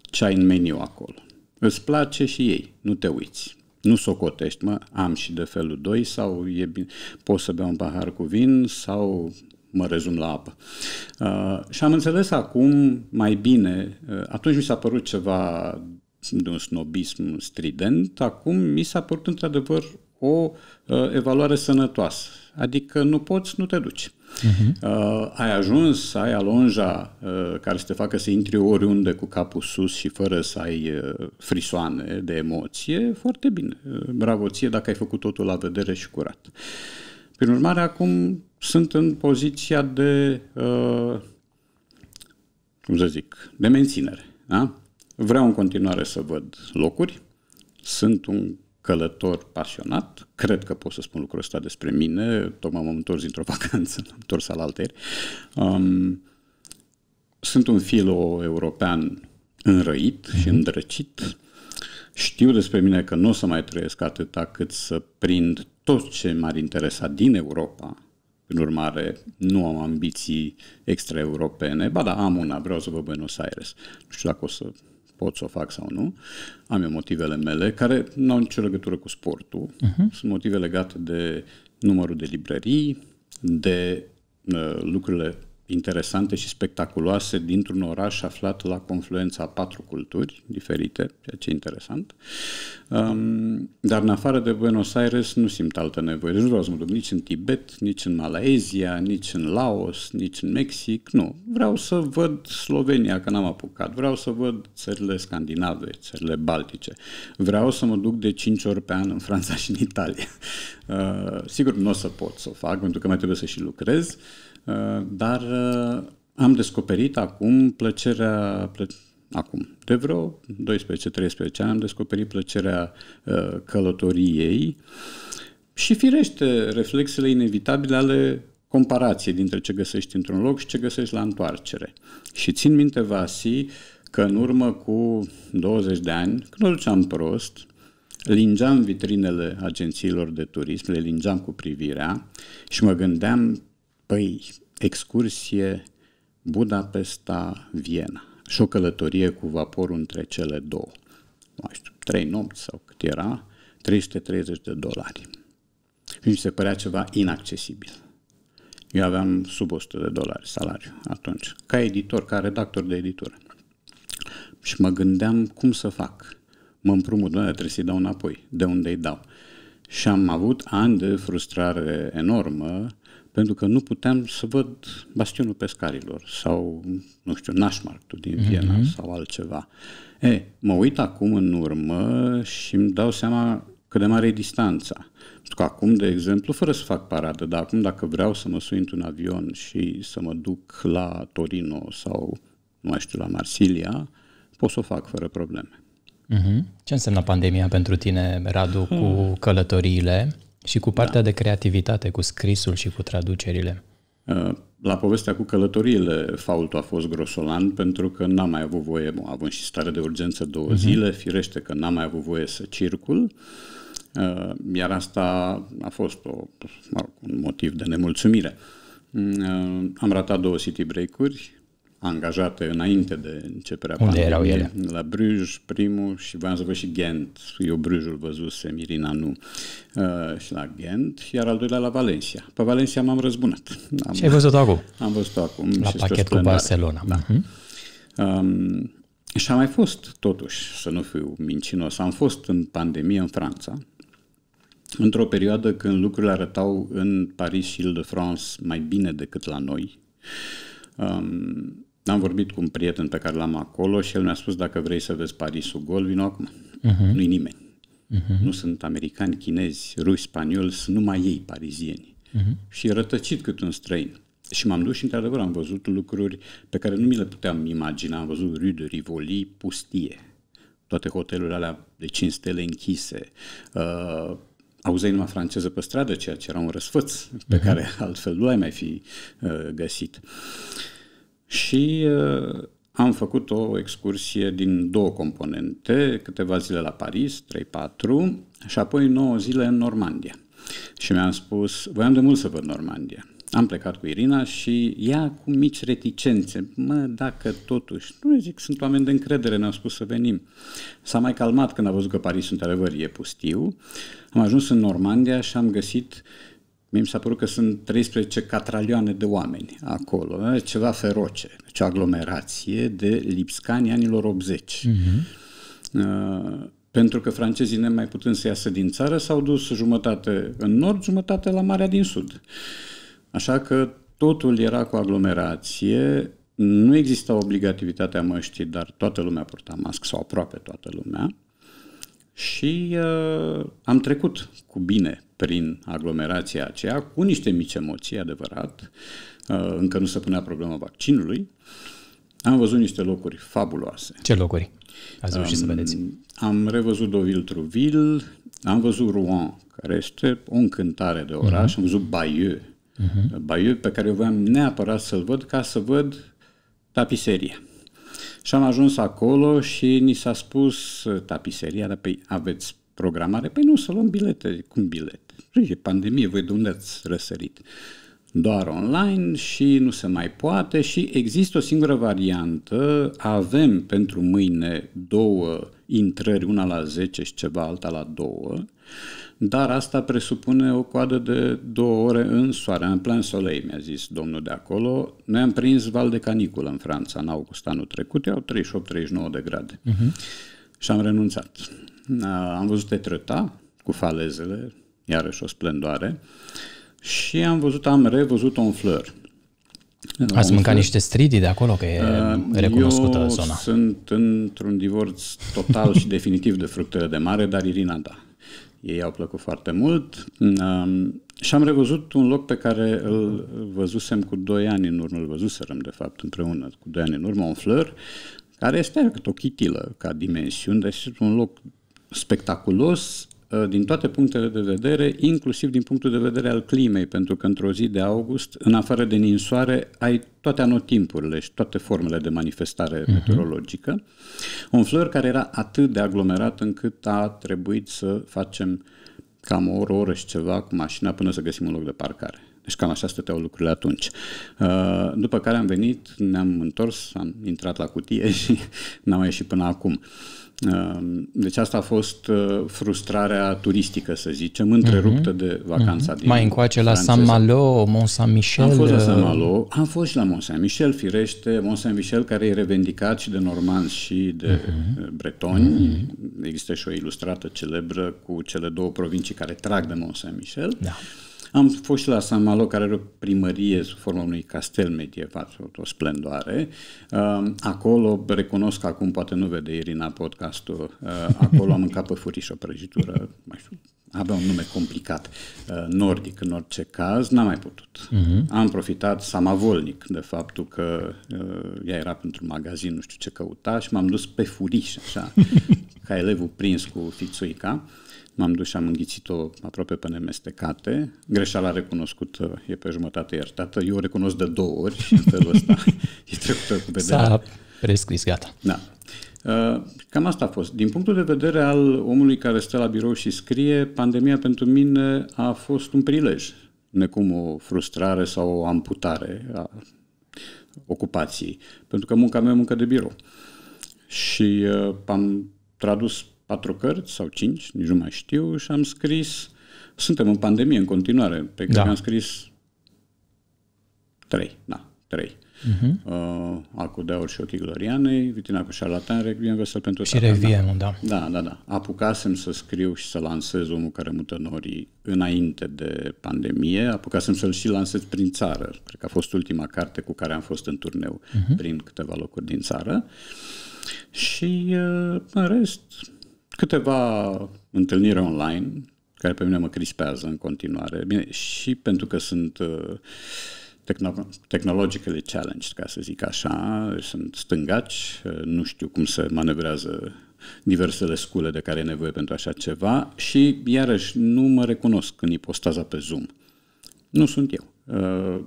Ce ai în meniu acolo. Îți place și ei, nu te uiți. Nu socotești, mă, am și de felul 2 sau e bine, pot să beau un pahar cu vin sau mă rezum la apă. Uh, și am înțeles acum mai bine, uh, atunci mi s-a părut ceva de un snobism strident, acum mi s-a părut într-adevăr o uh, evaluare sănătoasă Adică nu poți, nu te duci. Uh-huh. Uh, ai ajuns, ai alonja uh, care să te facă să intri oriunde cu capul sus și fără să ai uh, frisoane de emoție, foarte bine. Uh, bravo ție dacă ai făcut totul la vedere și curat. Prin urmare, acum sunt în poziția de, uh, cum să zic, de menținere. Da? Vreau în continuare să văd locuri, sunt un călător pasionat, cred că pot să spun lucrul ăsta despre mine, tocmai m-am întors dintr-o vacanță, m-am întors al alter. Um, sunt un filo european înrăit mm-hmm. și mhm. îndrăcit. Știu despre mine că nu o să mai trăiesc atâta cât să prind tot ce m-ar interesa din Europa. În urmare, nu am ambiții extraeuropene. Ba da, am una, vreau să vă Buenos Aires. Nu știu dacă o să pot să o fac sau nu. Am eu motivele mele, care nu au nicio legătură cu sportul. Uh-huh. Sunt motive legate de numărul de librării, de uh, lucrurile interesante și spectaculoase dintr-un oraș aflat la confluența patru culturi diferite, ceea ce e interesant. Um, dar în afară de Buenos Aires nu simt altă nevoie. Deci nu vreau să mă duc nici în Tibet, nici în Malaezia, nici în Laos, nici în Mexic, nu. Vreau să văd Slovenia, că n-am apucat. Vreau să văd țările scandinave, țările baltice. Vreau să mă duc de 5 ori pe an în Franța și în Italia. Uh, sigur, nu o să pot să o fac, pentru că mai trebuie să și lucrez, uh, Eh, dar eh, am descoperit acum plăcerea, plă, acum, de vreo 12-13 ani, am descoperit plăcerea eh, călătoriei și firește reflexele inevitabile ale comparație dintre ce găsești într-un loc și ce găsești la întoarcere. Și țin minte, Vasi, că în urmă cu 20 de ani, când o duceam prost, lingeam vitrinele agențiilor de turism, le lingeam cu privirea și mă gândeam Păi, excursie Budapesta-Viena și o călătorie cu vaporul între cele două. Nu știu, trei nopți sau cât era, 330 de dolari. Și mi se părea ceva inaccesibil. Eu aveam sub 100 de dolari salariu atunci, ca editor, ca redactor de editură. Și mă gândeam cum să fac. Mă împrumut, doamne, trebuie să-i dau înapoi, de unde îi dau. Și am avut ani de frustrare enormă pentru că nu puteam să văd bastionul pescarilor sau, nu știu, Nașmarctul din mhm. Viena mm-hmm. sau altceva. E, mă uit acum în urmă și îmi dau seama cât de mare e distanța. Pentru că acum, de exemplu, fără să fac paradă, dar acum dacă vreau să mă sui într-un avion și să mă duc la Torino sau, nu mai știu, la Marsilia, pot să o fac fără probleme. Mm-hmm. Ce înseamnă pandemia pentru tine, Radu, cu hmm. călătoriile? Și cu partea da. de creativitate, cu scrisul și cu traducerile. Uh, la povestea cu călătoriile, faultul a fost grosolan pentru că n-am mai avut voie, având și stare de urgență două uh-huh. zile, firește că n-am mai avut voie să circul, uh, iar asta a fost o, un motiv de nemulțumire. Mm, uh, am ratat două city break-uri, angajate înainte de începerea Unde pandemiei. erau ele? La Bruj, primul, și v-am zis și Ghent. Eu Brujul văzusem, Mirina nu. Uh, și la Ghent, iar al doilea la Valencia. Pe Valencia m-am răzbunat. Am, și ai văzut acum? Am văzut acum. La pachet cu Barcelona. Da. Uh-huh. Um, și am mai fost, totuși, să nu fiu mincinos, am fost în pandemie în Franța, într-o perioadă când lucrurile arătau în Paris și ile de France mai bine decât la noi. Um, am vorbit cu un prieten pe care l-am acolo și el mi-a spus dacă vrei să vezi Parisul gol, vino acum. Uh-huh. Nu-i nimeni. Uh-huh. Nu sunt americani, chinezi, ruși, spanioli, sunt numai ei parizieni. Uh-huh. Și rătăcit cât un străin. Și m-am dus și, într-adevăr, am văzut lucruri pe care nu mi le puteam imagina. Am văzut rue de Rivoli pustie, toate hotelurile alea de 5 stele închise, uh, auzeai numai franceză pe stradă, ceea ce era un răsfăț pe uh-huh. care altfel nu ai mai fi uh, găsit. Uh, și uh, am făcut o excursie din două componente, câteva zile la Paris, 3-4, și apoi 9 zile în Normandia. Și mi-am spus, voiam de mult să văd Normandia. Am plecat cu Irina și ea cu mici reticențe. Mă, dacă totuși, nu zic, sunt oameni de încredere, ne-au spus să venim. S-a mai calmat când a văzut că Paris într-adevăr e pustiu. Am ajuns în Normandia și am găsit uh, Mie mi s-a părut că sunt 13 catralioane de oameni acolo, eh, ceva feroce, ce deci aglomerație de lipscani anilor 80. Uh-huh. Uh, pentru că francezii nemai putând să iasă din țară, s-au dus jumătate în nord, jumătate la Marea din Sud. Așa că totul era cu aglomerație, nu exista obligativitatea măștii, dar toată lumea purta mască, sau aproape toată lumea, și uh, am trecut cu bine prin aglomerația aceea, cu niște mici emoții, adevărat, uh, încă nu se punea problema vaccinului, am văzut niște locuri fabuloase. Ce locuri? Ați reușit să vedeți. Am revăzut Deauville-Trouville, am văzut Rouen, care este o încântare de oraș, uh-huh. am văzut Bayeux, uh-huh. Bayeux pe care eu voiam neapărat să-l văd ca să văd tapiseria. Și am ajuns acolo și ni s-a spus tapiseria, dar păi aveți programare? Păi nu, să luăm bilete. Cum bilete? e pandemie, voi de unde ați răsărit? Doar online și nu se mai poate și există o singură variantă. Avem pentru mâine două intrări, una la 10 și ceva, alta la 2, dar asta presupune o coadă de două ore în soare, în plan solei, mi-a zis domnul de acolo. Noi am prins val de caniculă în Franța în august anul trecut, erau 38-39 de grade. Uh-huh. Și am renunțat. Am văzut etrăta cu falezele, iarăși o splendoare, și am văzut, am revăzut un flăr. Ați mâncat niște stridii de acolo, că e uh, recunoscută Eu zona. sunt într-un divorț total și definitiv de fructele de mare, dar Irina da. Ei au plăcut foarte mult. Um, și am revăzut un loc pe care îl văzusem cu doi ani în urmă, îl văzuserăm de fapt împreună cu doi ani în urmă, un flăr, care este cât o chitilă ca dimensiuni, deci un loc spectaculos, Uh, din toate punctele de vedere, inclusiv din punctul de vedere al climei, pentru că într-o zi de august, în afară de ninsoare, ai toate anotimpurile și toate formele de manifestare uh-huh. meteorologică. Un flor care era atât de aglomerat încât a trebuit să facem cam o oră, oră și ceva cu mașina până să găsim un loc de parcare. Deci cam așa stăteau lucrurile atunci. Uh, după care am venit, ne-am întors, am intrat la cutie și n-am ieșit până acum. Ehm, deci asta a fost uh, frustrarea turistică, să zicem, întreruptă mhm. de vacanța mm-hmm. din Mai încoace la Saint Malo, Mont Saint-Michel. Am fost la Saint Malo, am fost și la Mont Saint-Michel, firește, Mont Saint-Michel care e revendicat și de normanzi și de mm-hmm. bretoni. Mm-hmm. Există și o ilustrată celebră cu cele două provincii care trag de Mont Saint-Michel. Da. Am fost și la San Malo, care era o primărie sub forma unui castel medieval, o splendoare. Acolo, recunosc că acum poate nu vede Irina podcastul, uh, acolo am mâncat pe și o prăjitură, mai știu, avea un nume complicat, uh, nordic în orice caz, n-am mai putut. Uh-huh. Am profitat samavolnic de faptul că uh, ea era pentru magazin, nu știu ce căuta și m-am dus pe furiș, așa, ca elevul prins cu fițuica. Uh, M-am dus și am înghițit-o aproape până mestecate. Greșeala recunoscută e pe jumătate iertată. Eu o recunosc de două ori și în felul ăsta e trecută cu vederea. S-a prescris, gata. Da. Uh, cam asta a fost. Din punctul de vedere al omului care stă la birou și scrie, pandemia pentru mine a fost un prilej, necum o frustrare sau o amputare a ocupației, pentru că munca mea e muncă de birou. Și uh, am tradus patru cărți sau cinci, nici nu mai știu, și am scris, suntem în pandemie în continuare, pe care da. am scris trei, da, trei. Uh-huh. Uh, Acu de aur și ochii glorianei, Vitina cu șarlatan, Requiem vesel pentru Și da. Requiem, da. Da, da, da. Apucasem să scriu și să lansez Omul care mută norii înainte de pandemie. Apucasem să-l și lansez prin țară. Cred că a fost ultima carte cu care am fost în turneu uh-huh. prin câteva locuri din țară. Și uh, în rest, câteva întâlniri online care pe mine mă crispează în continuare. Bine, și pentru că sunt uh, techno- technologically challenged, ca să zic așa, sunt stângaci, uh, nu știu cum se manevrează diversele scule de care e nevoie pentru așa ceva și, iarăși, nu mă recunosc în ipostaza pe Zoom. Nu sunt eu. Uh,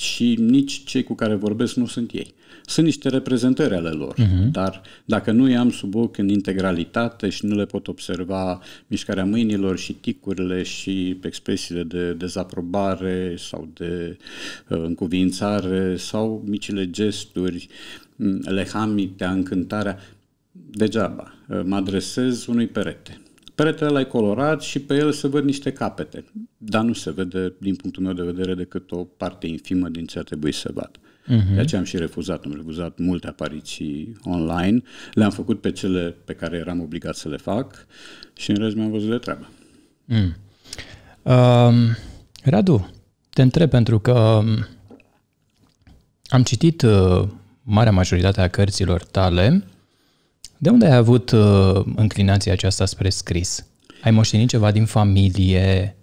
și nici cei cu care vorbesc nu sunt ei. Sunt niște reprezentări ale lor, uh-huh. dar dacă nu i-am sub ochi în integralitate și nu le pot observa mișcarea mâinilor și ticurile și expresiile de dezaprobare sau de uh, încuvințare sau micile gesturi, mm, lehamitea, încântarea, degeaba. Uh, mă adresez unui perete Peretele l-ai colorat și pe el se văd niște capete, dar nu se vede, din punctul meu de vedere, decât o parte infimă din ce ar trebui să vadă. Uh-huh. De aceea am și refuzat. Am refuzat multe apariții online. Le-am făcut pe cele pe care eram obligat să le fac și în rest mi-am văzut de treabă. Mm. Uh, Radu, te întreb pentru că um, am citit uh, marea majoritate a cărților tale de unde ai avut uh, înclinația aceasta spre scris? Ai moștenit ceva din familie?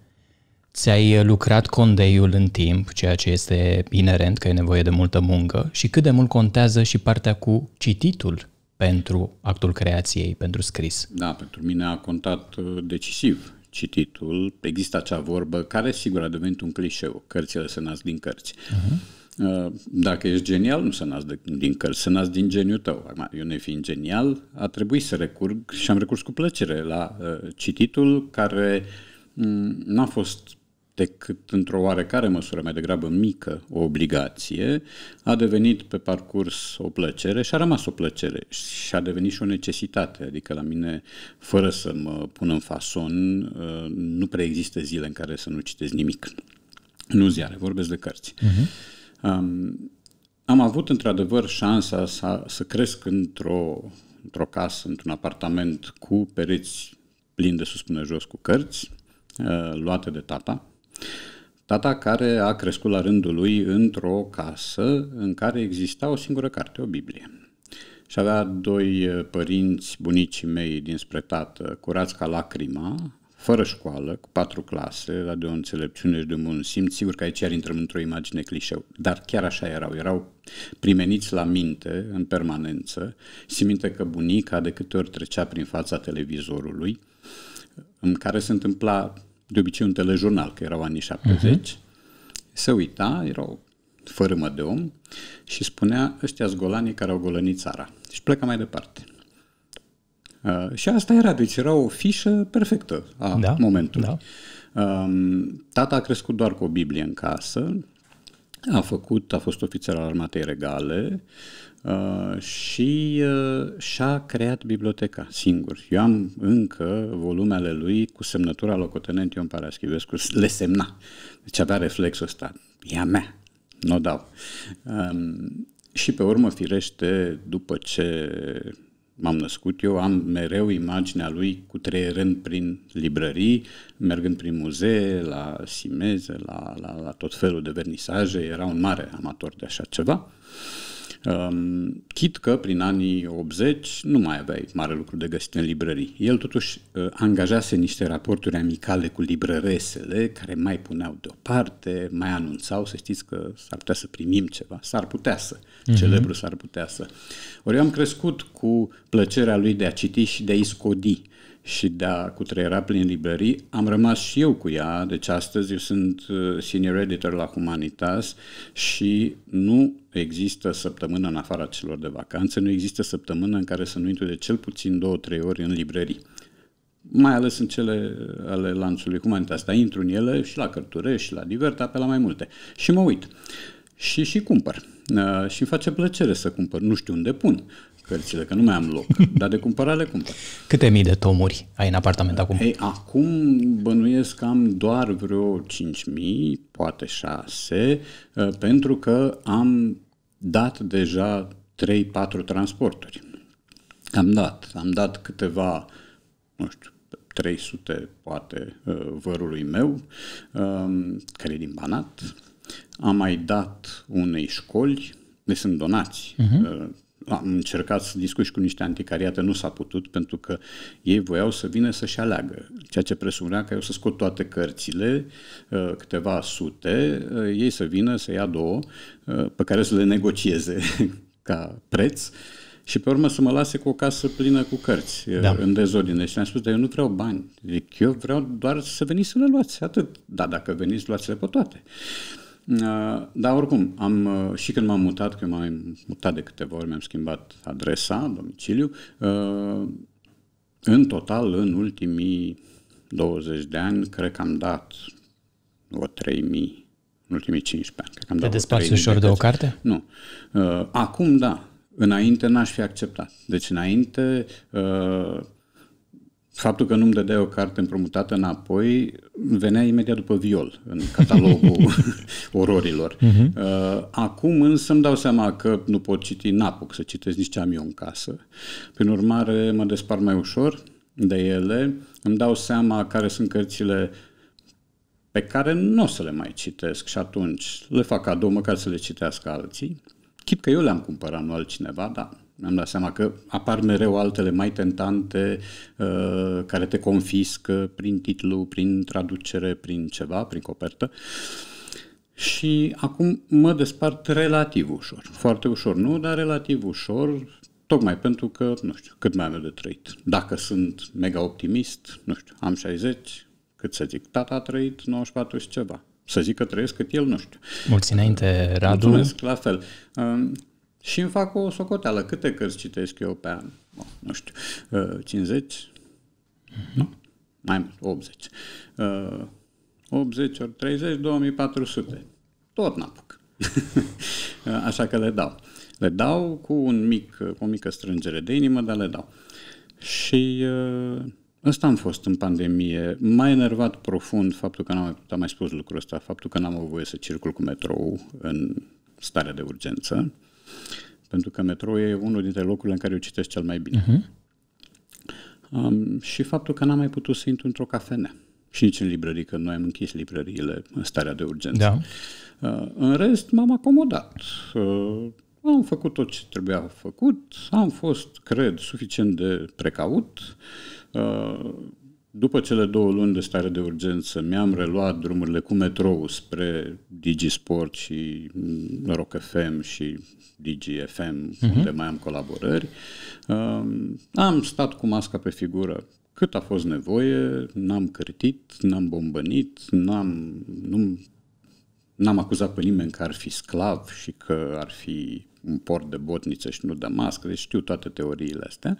Ți-ai uh, lucrat condeiul în timp, ceea ce este inerent, că e nevoie de multă muncă? Și cât de mult contează și partea cu cititul pentru actul creației, pentru scris? Da, pentru mine a contat uh, decisiv cititul. Există acea vorbă care, sigur, a devenit un clișeu. Cărțile se nasc din cărți. Uh-huh. Uh, dacă ești genial, nu se nasc din cărți, se nasc din geniu tău. Acum, eu ne fiind genial, a trebuit să recurg și am recurs cu plăcere la uh, cititul care mm, n-a fost decât într-o oarecare măsură, mai degrabă mică, o obligație, a devenit pe parcurs o plăcere și a rămas o plăcere și a devenit și o necesitate. Adică la mine, fără să mă pun în fason, uh, nu prea există zile în care să nu citesc nimic. Nu ziare, vorbesc de cărți. Uh-huh. Um, am avut într-adevăr șansa să, să cresc într-o, într-o casă, într-un apartament cu pereți plini de sus până jos cu cărți uh, luate de tata. Tata care a crescut la rândul lui într-o casă în care exista o singură carte, o Biblie. Și avea doi uh, părinți, bunicii mei dinspre tată, curați ca lacrima, fără școală, cu patru clase, la de o înțelepciune și de un bun simț, sigur că aici iar intrăm într-o imagine clișeu, dar chiar așa erau, erau primeniți la minte în permanență, și minte că bunica de câte ori trecea prin fața televizorului, în care se întâmpla de obicei un telejurnal, că erau anii 70, uh-huh. Mhm. se uita, erau fărâmă de om și spunea, ăștia zgolanii care au golănit țara. Și deci pleca mai departe. Uh, și asta era, deci era o fișă perfectă a da, momentului. Da. Um, tata a crescut doar cu o Biblie în casă, a făcut, a fost ofițer al armatei regale uh, și uh, și-a creat biblioteca singur. Eu am încă volumele lui cu semnătura locotenent Ion Paraschivescu, le semna. Deci avea reflexul ăsta. E a mea, nu o dau. Um, și pe urmă, firește, după ce m-am născut eu, am mereu imaginea lui cu trei rând prin librării, mergând prin muzee, la simeze, la, la, la tot felul de vernisaje, era un mare amator de așa ceva. Uh, Um, chit că prin anii 80 nu mai aveai mare lucru de găsit în librării. El totuși uh, angajase niște raporturi amicale cu librăresele care mai puneau deoparte, mai anunțau să știți că s-ar putea să primim ceva. S-ar putea să. Mm-hmm. Celebru s-ar putea să. Ori eu am crescut cu plăcerea lui de a citi și de a scodi și de a cutreiera prin librării. Am rămas și eu cu ea, deci astăzi eu sunt uh, senior editor la Humanitas și nu există săptămână în afara celor de vacanță, nu există săptămână în care să nu intru de cel puțin două, trei ori în librării. Mai ales în cele ale lanțului humanitar. Asta intru în ele și la cărture, și la Diverta, pe la mai multe. Și mă uit. Și și cumpăr. Uh, și îmi face plăcere să cumpăr. Nu știu unde pun cărțile, că nu mai am loc, dar de cumpărat le cumpăr. Câte mii de tomuri ai în apartament acum? Ei, acum bănuiesc că am doar vreo 5.000, poate 6, eh, pentru că am dat deja 3-4 transporturi. Am dat, am dat câteva, nu știu, 300 poate eh, vărului meu, ehm, care e din Banat. Am mai dat unei școli, le deci sunt donați, uh-huh. Am încercat să și cu niște anticariate, nu s-a putut, pentru că ei voiau să vină să-și aleagă, ceea ce presupunea că eu să scot toate cărțile, uh, câteva sute, uh, ei să vină să ia două, uh, pe care să le negocieze ca preț și pe urmă să mă lase cu o casă plină cu cărți da. în dezordine. Și am spus, dar eu nu vreau bani, zic, eu vreau doar să veniți să le luați, atât. Da, dacă veniți, luați-le pe toate. Uh, Uh, dar oricum, am, uh, și când m-am mutat, că m-am mutat de câteva ori, mi-am schimbat adresa, domiciliu, uh, în total, în ultimii 20 de ani, cred că am dat o 3000 în ultimii 15 ani. Cred că am Te desparți ușor de o carte? Nu. Acum, da. Înainte n-aș fi acceptat. Deci înainte faptul că nu-mi dădeai o carte împrumutată înapoi venea imediat după viol în catalogul ororilor. Uh-huh. Acum însă îmi dau seama că nu pot citi, n-apuc să citesc nici ce am eu în casă. Prin urmare, mă despar mai ușor de ele, îmi dau seama care sunt cărțile pe care nu o să le mai citesc și atunci le fac cadou măcar să le citească alții. Chit că eu le-am cumpărat, nu altcineva, dar mi-am dat seama că apar mereu altele mai tentante uh, care te confiscă prin titlu, prin traducere, prin ceva, prin copertă. Și acum mă despart relativ ușor. Foarte ușor nu, dar relativ ușor, tocmai pentru că, nu știu, cât mai am de trăit. Dacă sunt mega optimist, nu știu, am 60, cât să zic, tata a trăit 94 și ceva. Să zic că trăiesc cât el, nu știu. Mulți înainte, uh, Radu. Mulțumesc, la fel. Uh, și îmi fac o socoteală. Câte cărți citesc eu pe an? Nu știu, 50? Uh, mhm. Nu? Mai mult, 80. 80 uh, ori 30, 2400. Tot n-apuc. Uh, așa că le dau. Le dau cu un mic, cu o mică strângere de inimă, dar le dau. Și Ăsta am fost în pandemie. M-a enervat profund faptul că n-am mai, mai spus lucrul ăsta, faptul că n-am avut voie să circul cu metrou în stare de urgență pentru că metrou e unul dintre locurile în care eu citesc cel mai bine. Uh-huh. Um, și faptul că n-am mai putut să intru într-o cafenea și nici în librării, că noi am închis librăriile în starea de urgență. Da. Uh, în rest, m-am acomodat. Uh, am făcut tot ce trebuia făcut, am fost, cred, suficient de precaut. Uh, după cele două luni de stare de urgență, mi-am reluat drumurile cu metrou spre DigiSport și mm, Rock FM și DigiFM, uh-huh. Mhm. unde mai am colaborări. am stat cu masca pe figură cât a fost nevoie, n-am cârtit, n-am bombănit, n-am, nu, n-am acuzat pe nimeni că ar fi sclav și că ar fi un port de botniță și nu de mască, deci știu toate teoriile astea.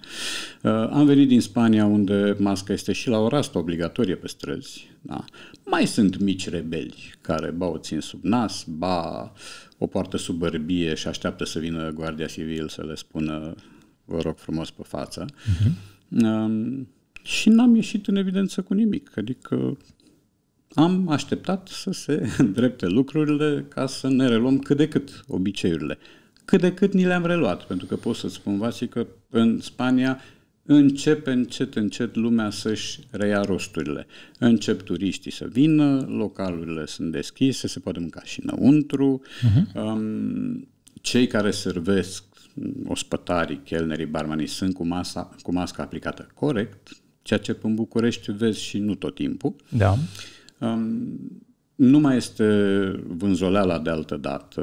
Uh, am venit din Spania unde masca este și la ora asta obligatorie pe străzi. Da. Mai sunt mici rebeli care ba o țin sub nas, ba o poartă sub bărbie și așteaptă să vină Guardia Civil să le spună vă rog frumos pe față. Uh-huh. și n-am ieșit în evidență cu nimic. Adică am așteptat să se îndrepte lucrurile ca să ne reluăm cât de cât obiceiurile cât de cât ni le-am reluat, pentru că pot să spun, Vasi, că în Spania începe încet, încet lumea să-și reia rosturile. Încep turiștii să vină, localurile sunt deschise, se poate mânca și înăuntru. Uh-huh. Um, cei care servesc, ospătarii, chelnerii, barmanii, sunt cu, masa, cu masca aplicată corect, ceea ce în București vezi și nu tot timpul. Da. Um, nu mai este vânzoleala de altă dată,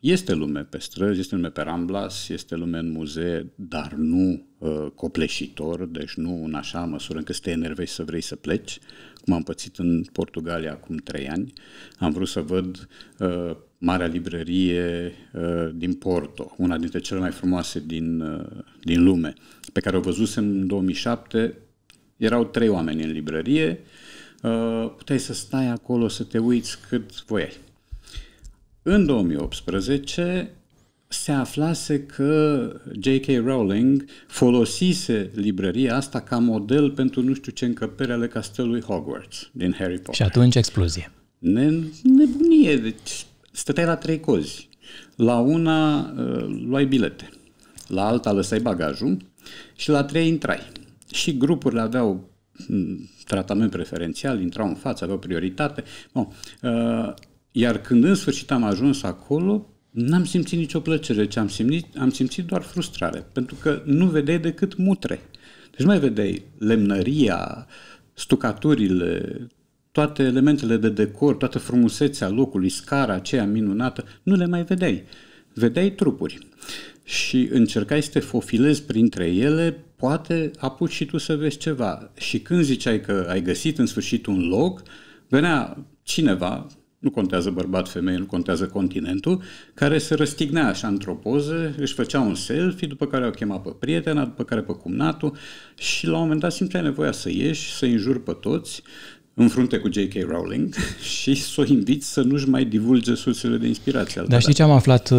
este lume pe străzi, este lume pe Ramblas, este lume în muzee, dar nu uh, copleșitor, deci nu în așa măsură încât să te enervezi să vrei să pleci, cum am pățit în Portugalia acum trei ani. Am vrut să văd uh, marea librărie uh, din Porto, una dintre cele mai frumoase din, uh, din lume, pe care o văzusem în 2007. Erau trei oameni în librărie, uh, Uh, puteai să stai acolo, să te uiți cât voiai. În 2018 se aflase că J.K. Rowling folosise librăria asta ca model pentru nu știu ce încăpere ale castelului Hogwarts din Harry Potter. Și atunci explozie. Ne, nebunie, deci stăteai la trei cozi. La una uh, luai bilete, la alta lăsai bagajul și la trei intrai. Și grupurile aveau mm, tratament preferențial, intrau în față, aveau prioritate. Bon. Uh, iar când în sfârșit am ajuns acolo, n-am simțit nicio plăcere, ce am simțit, am simțit doar frustrare, pentru că nu vedeai decât mutre. Deci mai vedeai lemnăria, stucaturile, toate elementele de decor, toată frumusețea locului, scara aceea minunată, nu le mai vedeai. Vedeai trupuri și încercai să te fofilezi printre ele poate apuci și tu să vezi ceva. Și când ziceai că ai găsit în sfârșit un loc, venea cineva, nu contează bărbat, femeie, nu contează continentul, care se răstignea așa într-o poză, își făcea un selfie, după care o chema pe prietena, după care pe cumnatul și la un moment dat simțeai nevoia să ieși, să înjuri pe toți, în frunte cu J.K. Rowling și să o invit să nu-și mai divulge sursele de inspirație. Dar știi ce am aflat uh,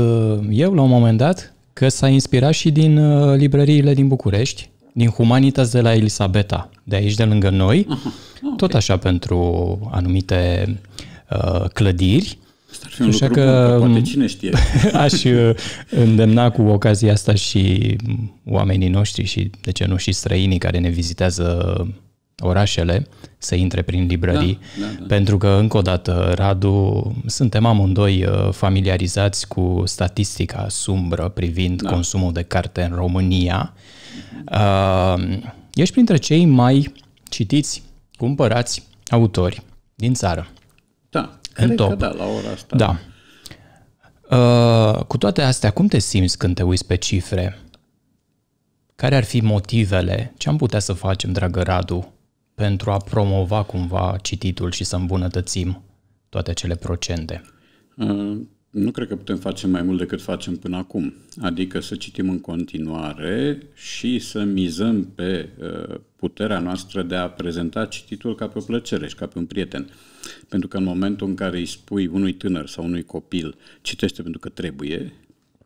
eu la un moment dat? că s-a inspirat și din uh, librăriile din București, din Humanitas de la Elisabeta, de aici de lângă noi, ah, okay. tot așa pentru anumite uh, clădiri. un așa lucru că, bun, poate um, cine știe. aș uh, îndemna cu ocazia asta și oamenii noștri și, de ce nu, și străinii care ne vizitează orașele să intre prin librării, da, da, da. pentru că, încă o dată, Radu, suntem amândoi uh, familiarizați cu statistica sumbră privind da. consumul de carte în România. Uh, ești printre cei mai citiți, cumpărați autori din țară. Da, în top. da, la ora asta. Da. Uh, cu toate astea, cum te simți când te uiți pe cifre? Care ar fi motivele? Ce am putea să facem, dragă Radu, pentru a promova cumva cititul și să îmbunătățim toate acele procente? Uh, nu cred că putem face mai mult decât facem până acum, adică să citim în continuare și să mizăm pe uh, puterea noastră de a prezenta cititul ca pe o plăcere și ca pe un prieten. Pentru că în momentul în care îi spui unui tânăr sau unui copil, citește pentru că trebuie,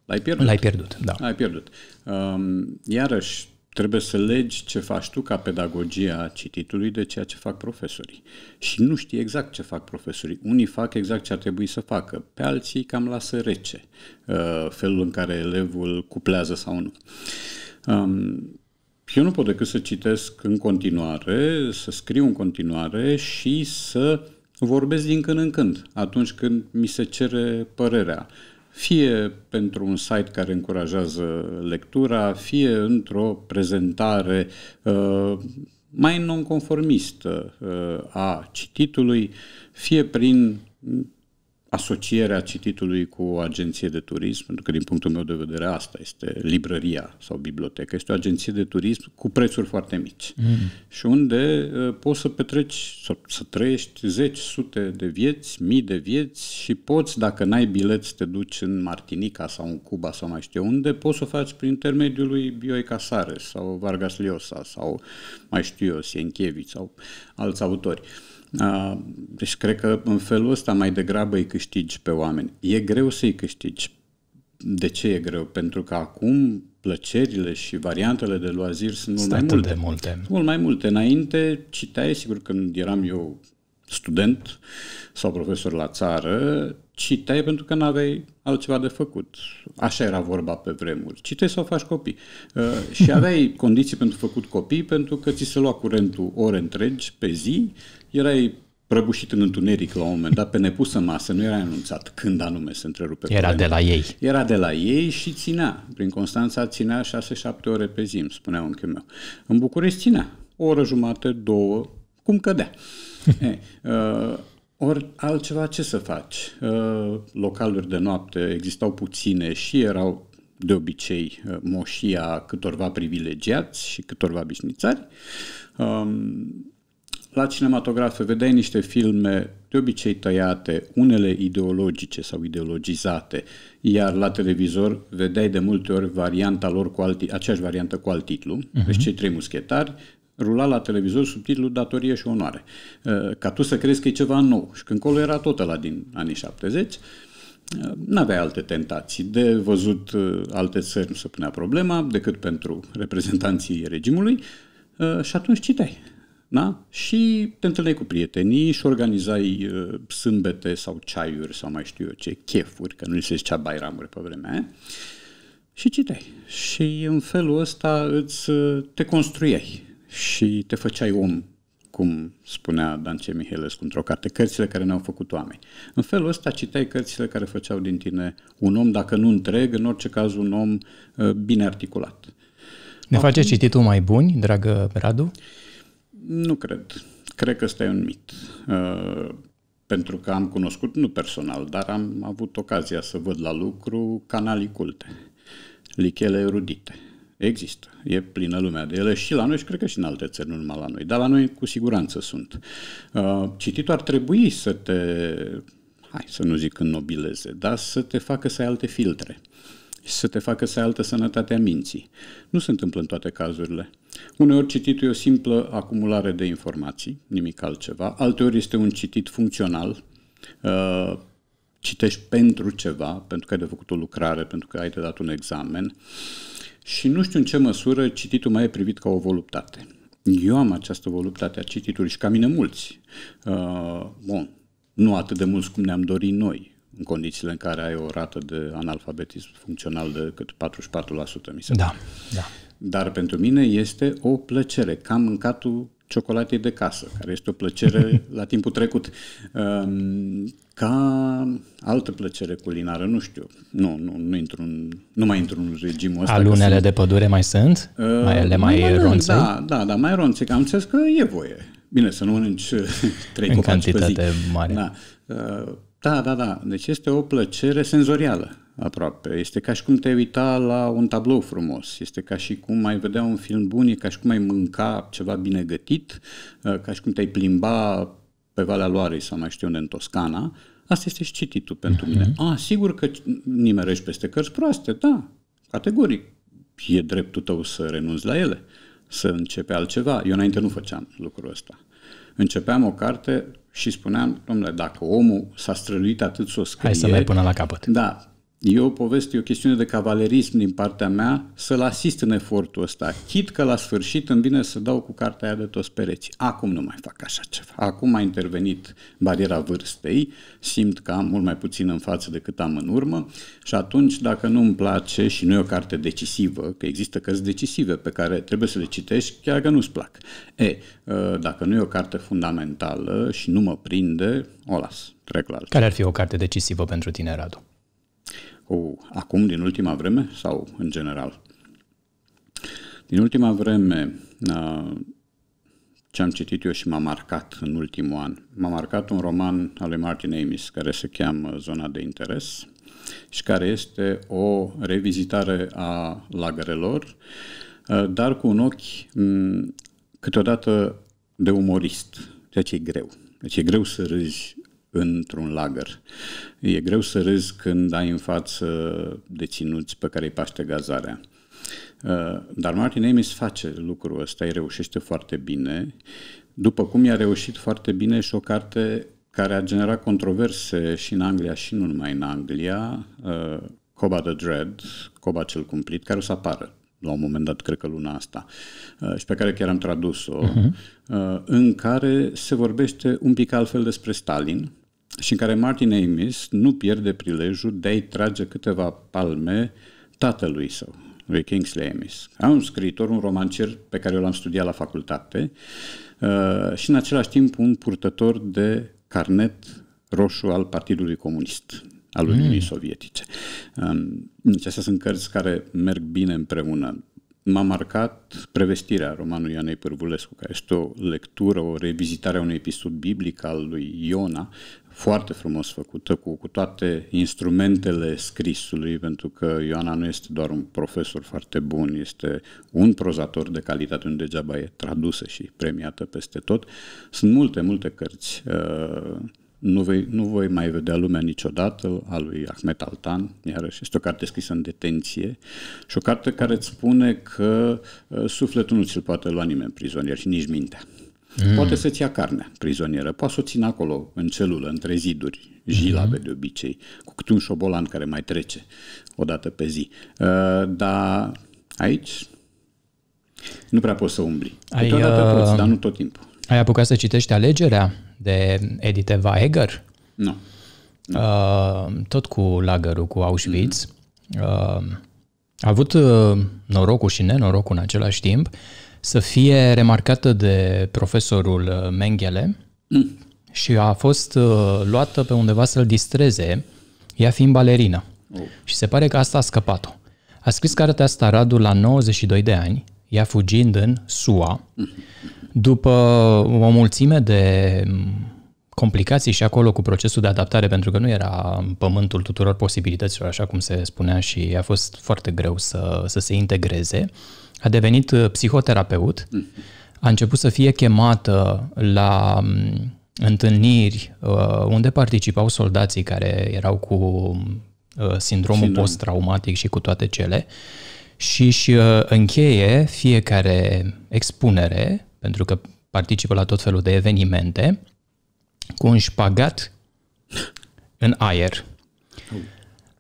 l-ai pierdut. L-ai pierdut, da. L-ai pierdut. Um, iarăși, trebuie să legi ce faci tu ca pedagogia cititului de ceea ce fac profesorii. Și nu știi exact ce fac profesorii. Unii fac exact ce ar trebui să facă, pe alții cam lasă rece uh, felul în care elevul cuplează sau nu. Um, eu nu pot decât să citesc în continuare, să scriu în continuare și să vorbesc din când în când, atunci când mi se cere părerea fie pentru un site care încurajează lectura, fie într-o prezentare uh, mai nonconformistă uh, a cititului, fie prin asocierea cititului cu o agenție de turism, pentru că din punctul meu de vedere asta este librăria sau biblioteca, este o agenție de turism cu prețuri foarte mici mm. și unde uh, poți să petreci, să, să trăiești zeci, sute de vieți, mii de vieți și poți, dacă n-ai bilet, să te duci în Martinica sau în Cuba sau mai știu unde, poți să o faci prin intermediul lui Bioi Casares sau Vargas Llosa sau mai știu eu, Sienkiewicz sau alți autori. Uh, deci cred că în felul ăsta mai degrabă îi câștigi pe oameni. E greu să îi câștigi. De ce e greu? Pentru că acum plăcerile și variantele de loaziri sunt mult mai multe. multe. Mult mai multe. Înainte citeai, sigur, când eram eu student sau profesor la țară, citeai pentru că n-aveai altceva de făcut. Așa era vorba pe vremuri. Citeai sau faci copii. Uh, și aveai condiții pentru făcut copii pentru că ți se lua curentul ore întregi pe zi erai prăbușit în întuneric la un moment dat, pe nepusă masă, nu era anunțat când anume se întrerupe. Era problemă. de la ei. Era de la ei și ținea. Prin Constanța ținea 6-7 ore pe zi, îmi spunea unchiul meu. În București ținea o oră jumate, două, cum cădea. e, eh, uh, ori altceva ce să faci? Uh, localuri de noapte existau puține și erau de obicei eh, moșia câtorva privilegiați și câtorva bișnițari. Uh, um, la cinematografe vedeai niște filme de obicei tăiate, unele ideologice sau ideologizate, iar la televizor vedeai de multe ori varianta lor cu alt, aceeași variantă cu alt titlu, uh-huh. deci cei trei muschetari, rula la televizor sub titlul Datorie și onoare, uh, ca tu să crezi că e ceva nou. Și când colo era tot la din anii 70, n avea alte tentații. De văzut uh, alte țări nu se punea problema, decât pentru reprezentanții regimului, uh, și atunci citeai. Da? Și te întâlneai cu prietenii și organizai uh, sâmbete sau ceaiuri sau mai știu eu ce, chefuri, că nu se zicea bairamuri pe vremea și citeai. Și în felul ăsta îți, uh, te construiai și te făceai om, cum spunea Dance Mihelescu într-o carte, cărțile care ne-au făcut oameni. În felul ăsta citeai cărțile care făceau din tine un om, dacă nu întreg, în orice caz un om uh, bine articulat. Ne Acum... face cititul mai buni, dragă Radu? Nu cred. Cred că ăsta e un mit. Uh, pentru că am cunoscut, nu personal, dar am avut ocazia să văd la lucru canalii culte, lichele erudite. Există, e plină lumea de ele și la noi și cred că și în alte țări, nu numai la noi, dar la noi cu siguranță sunt. Uh, Cititul ar trebui să te, hai să nu zic înnobileze, dar să te facă să ai alte filtre și să te facă să ai altă sănătate a minții. Nu se întâmplă în toate cazurile. Uneori cititul e o simplă acumulare de informații, nimic altceva. Alteori este un citit funcțional, uh, citești pentru ceva, pentru că ai de făcut o lucrare, pentru că ai de dat un examen și nu știu în ce măsură cititul mai e privit ca o voluptate. Eu am această voluptate a cititului și ca mine mulți. Uh, bun, nu atât de mulți cum ne-am dorit noi în condițiile în care ai o rată de analfabetism funcțional de cât 44%, mi se da, da. Dar pentru mine este o plăcere, ca mâncatul ciocolatei de casă, care este o plăcere la timpul trecut. Ehm, ca altă plăcere culinară, nu știu. Nu, nu, nu, intru în, nu mai intru în regimul ăsta. Alunele de pădure mai sunt? Uh, mai, le mai, mai ronțe? Da, da, da, mai că Am înțeles că e voie. Bine, să nu mănânci trei în copaci cantitate pe zi. mare. Da. Uh, da, da, da. Deci este o plăcere senzorială aproape. Este ca și cum te uita la un tablou frumos. Este ca și cum ai vedea un film bun, e ca și cum ai mânca ceva bine gătit, uh, ca și cum te-ai plimba pe Valea Loarei sau mai știu unde, în Toscana. Asta este și cititul pentru uh-huh. mine. Mhm. A, ah, sigur că nimerești peste cărți proaste, da, categoric. E dreptul tău să renunți la ele, să începe altceva. Eu înainte nu făceam lucrul ăsta. Începeam o carte, și spuneam, domnule, dacă omul s-a străluit atât să o scrie... Hai să mergi până la capăt. Da, E o poveste, e o chestiune de cavalerism din partea mea să-l asist în efortul ăsta. Chit că la sfârșit îmi vine să dau cu cartea aia de toți pereții. Acum nu mai fac așa ceva. Acum a intervenit bariera vârstei, simt că am mult mai puțin în față decât am în urmă și atunci dacă nu îmi place și nu e o carte decisivă, că există cărți decisive pe care trebuie să le citești chiar că nu-ți plac. E, ă, dacă nu e o carte fundamentală și nu mă prinde, o las, trec la altă. Care ar fi o carte decisivă pentru tine, Radu? uh, acum, din ultima vreme sau în general? Din ultima vreme, uh, ce am citit eu și m-a marcat în ultimul an, m-a marcat un roman al lui Martin Amis care se cheamă Zona de Interes și care este o revizitare a lagărelor, dar cu un ochi câteodată de umorist, ceea deci ce e greu. Deci e greu să râzi într-un lagăr. E greu să râzi când ai în față deținuți pe care îi paște gazarea. Uh, dar Martin Amis face lucrul ăsta, îi reușește foarte bine, după cum i-a reușit foarte bine și o carte care a generat controverse și în Anglia și nu numai în Anglia, uh, Coba the Dread, Coba cel cumplit, care o să apară la un moment dat, cred că luna asta, uh, și pe care chiar am tradus-o, uh-huh. în care se vorbește un pic altfel despre Stalin, și în care Martin Amis nu pierde prilejul de a-i trage câteva palme tatălui său, lui Kingsley Amis. Am un scriitor, un romancier pe care l-am studiat la facultate uh, și în același timp un purtător de carnet roșu al Partidului Comunist al hmm. Uniunii mm. Sovietice. Um, deci astea sunt cărți care merg bine împreună. M-a marcat prevestirea romanului Ioanei Pârvulescu, care este o lectură, o revizitare a unui episod biblic al lui Iona, foarte frumos făcută, cu, cu toate instrumentele scrisului, pentru că Ioana nu este doar un profesor foarte bun, este un prozator de calitate, unde degeaba e tradusă și premiată peste tot. Sunt multe, multe cărți. Uh, nu, vei, nu voi mai vedea lumea niciodată, a lui Ahmet Altan, iarăși este o carte scrisă în detenție și o carte care îți spune că uh, sufletul nu ți-l poate lua nimeni prizonier și nici mintea. Mm. Poate să-ți ia carnea prizonieră, poate să o țină acolo, în celulă, între ziduri, jilave mm-hmm. de obicei, cu câte un șobolan care mai trece o dată pe zi. Uh, dar aici nu prea poți să umbli. Ai, uh, poți, dar nu tot timpul. Ai apucat să citești Alegerea de Edith Eva Eger? Nu. Uh, tot cu lagărul, cu Auschwitz. Mm-hmm. Uh, a avut uh, norocul și nenorocul în același timp uh, să fie remarcată de profesorul uh, Mengele mm. și a fost uh, luată pe undeva să-l distreze, ea fiind balerină. Oh. Și se pare că asta a scăpat-o. A scris cartea asta Radu la 92 de ani, ea fugind în SUA, după o mulțime de mm, complicații și acolo cu procesul de adaptare, pentru că nu era pământul tuturor posibilităților, așa cum se spunea și a fost foarte greu să, să se integreze. Uh, a devenit uh, psihoterapeut, mm-hmm. a început să fie chemată la mm, întâlniri uh, unde participau soldații care erau cu uh, sindromul Sindrom. post-traumatic și cu toate cele și își încheie fiecare expunere, pentru că participă la tot felul de evenimente, cu un șpagat în aer.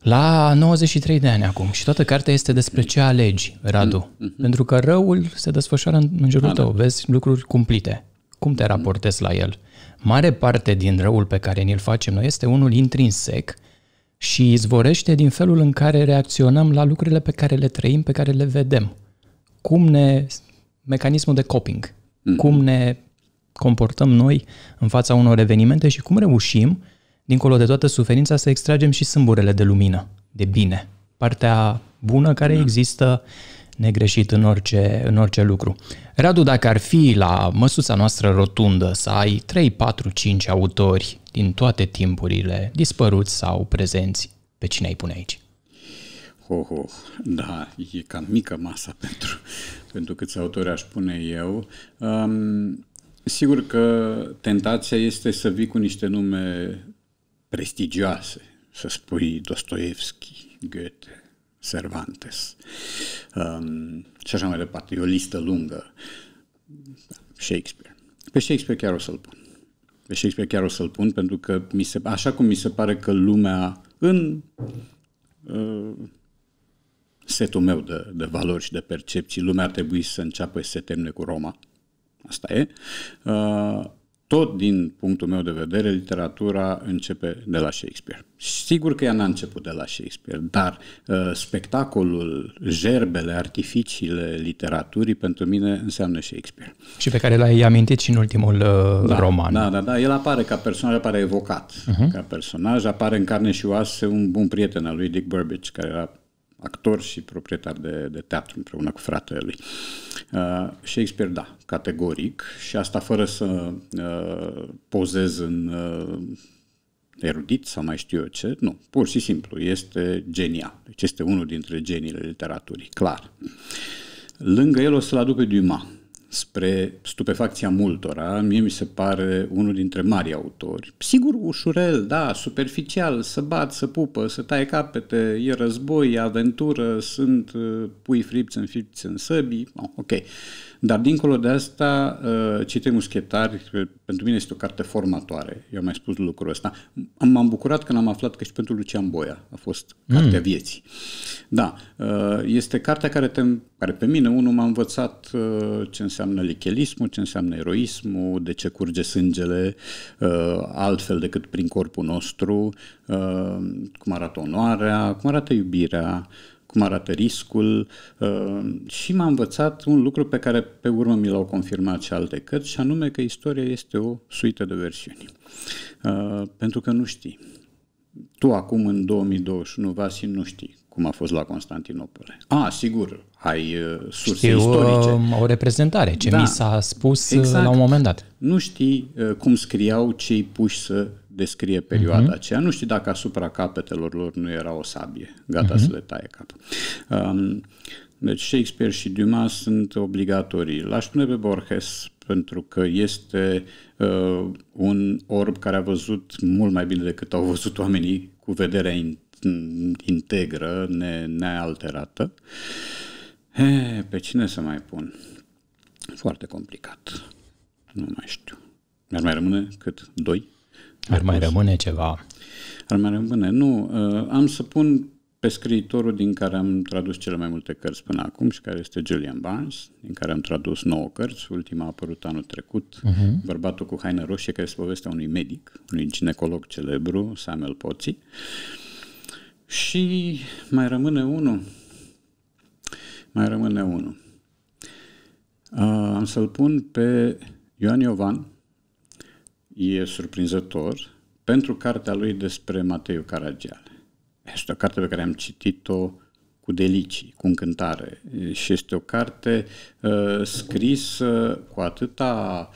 La 93 de ani acum și toată cartea este despre ce alegi, Radu. Mm, mm-hmm. Pentru că răul se desfășoară în, jurul ah, tău, da. vezi lucruri cumplite. Cum te raportezi la el? Mare parte din răul pe care ni-l facem noi este unul intrinsec și izvorește din felul în care reacționăm la lucrurile pe care le trăim, pe care le vedem. Cum ne... mecanismul de coping. Mm-hmm. Cum ne comportăm noi în fața unor evenimente și cum reușim Dincolo de toată suferința să extragem și sâmburele de lumină, de bine, partea bună care da. există negreșit în orice, în orice lucru. Radu, dacă ar fi la măsuța noastră rotundă să ai 3, 4, 5 autori din toate timpurile, dispăruți sau prezenți, pe cine ai pune aici? Oh, oh, da, e cam mică masa pentru, pentru câți autori aș pune eu. Um, sigur că tentația este să vii cu niște nume prestigioase, să spui Dostoevski, Goethe, Cervantes um, și așa mai departe. E o listă lungă. Shakespeare. Pe Shakespeare chiar o să-l pun. Pe Shakespeare chiar o să-l pun pentru că mi se, așa cum mi se pare că lumea în uh, setul meu de, de valori și de percepții, lumea ar trebui să înceapă să se termine cu Roma. Asta e. Uh, tot din punctul meu de vedere, literatura începe de la Shakespeare. Sigur că ea n-a început de la Shakespeare, dar uh, spectacolul, gerbele, artificiile literaturii pentru mine înseamnă Shakespeare. Și pe care l-ai amintit și în ultimul uh, da, roman. Da, da, da. El apare ca personaj, apare evocat uh-huh. ca personaj, apare în carne și oase un bun prieten al lui Dick Burbage, care era actor și proprietar de, de teatru împreună cu fratele lui. Uh, Shakespeare, da, categoric și asta fără să uh, pozez în uh, erudit sau mai știu eu ce, nu, pur și simplu, este genial. Deci este unul dintre geniile literaturii, clar. Lângă el o să-l aduc pe Dumas spre stupefacția multora, mie mi se pare unul dintre mari autori. Sigur, ușurel, da, superficial, să bat, să pupă, să taie capete, e război, e aventură, sunt uh, pui fripți în fripți în săbii, oh, ok. Dar dincolo de asta, uh, Citei Muschetari, pentru mine este o carte formatoare. Eu am mai spus lucrul ăsta. M-am bucurat când am aflat că și pentru Lucian Boia a fost mm. Vieții. Da, uh, este cartea care, te, care pe mine, unul m-a învățat uh, ce înseamnă lichelismul, ce înseamnă eroismul, de ce curge sângele altfel decât prin corpul nostru, cum arată onoarea, cum arată iubirea, cum arată riscul uh, și m-a învățat un lucru pe care pe urmă mi l-au confirmat și alte cărți, și anume că istoria este o suită de versiuni. Uh, pentru că nu știi. Tu acum în 2021, Vasi, nu știi cum a fost la Constantinopole. A, sigur, ai uh, surse Știu, istorice. Um, o reprezentare, ce da, mi s-a spus exact. la un exact. moment dat. Nu știi cum scriau cei puși să descrie perioada uh-huh. aceea. Nu știu dacă asupra capetelor lor nu era o sabie, gata uh-huh. să mhm. le taie capul. Um, deci Shakespeare și Dumas sunt obligatorii. L-aș pune pe Borges pentru că este uh, un orb care a văzut mult mai bine decât au văzut oamenii cu vederea in, integră, ne, nealterată. He, pe cine să mai pun? Foarte complicat. Nu mai știu. Mi-ar mai rămâne cât? Doi? Ar mai rămâne ceva? Ar mai rămâne, nu. Uh, am să pun pe scriitorul din care am tradus cele mai multe cărți până acum și care este Julian Barnes, din care am tradus nouă cărți, ultima a apărut anul trecut, uh-huh. Bărbatul cu haină roșie, care este povestea unui medic, unui ginecolog celebru, Samuel Poții. Și mai rămâne unul. Mai rămâne unul. Uh, am să-l pun pe Ioan Iovan, e surprinzător pentru cartea lui despre Mateiu Caragiale. Este o carte pe care am citit-o cu delicii, cu încântare și este o carte uh, scrisă cu atâta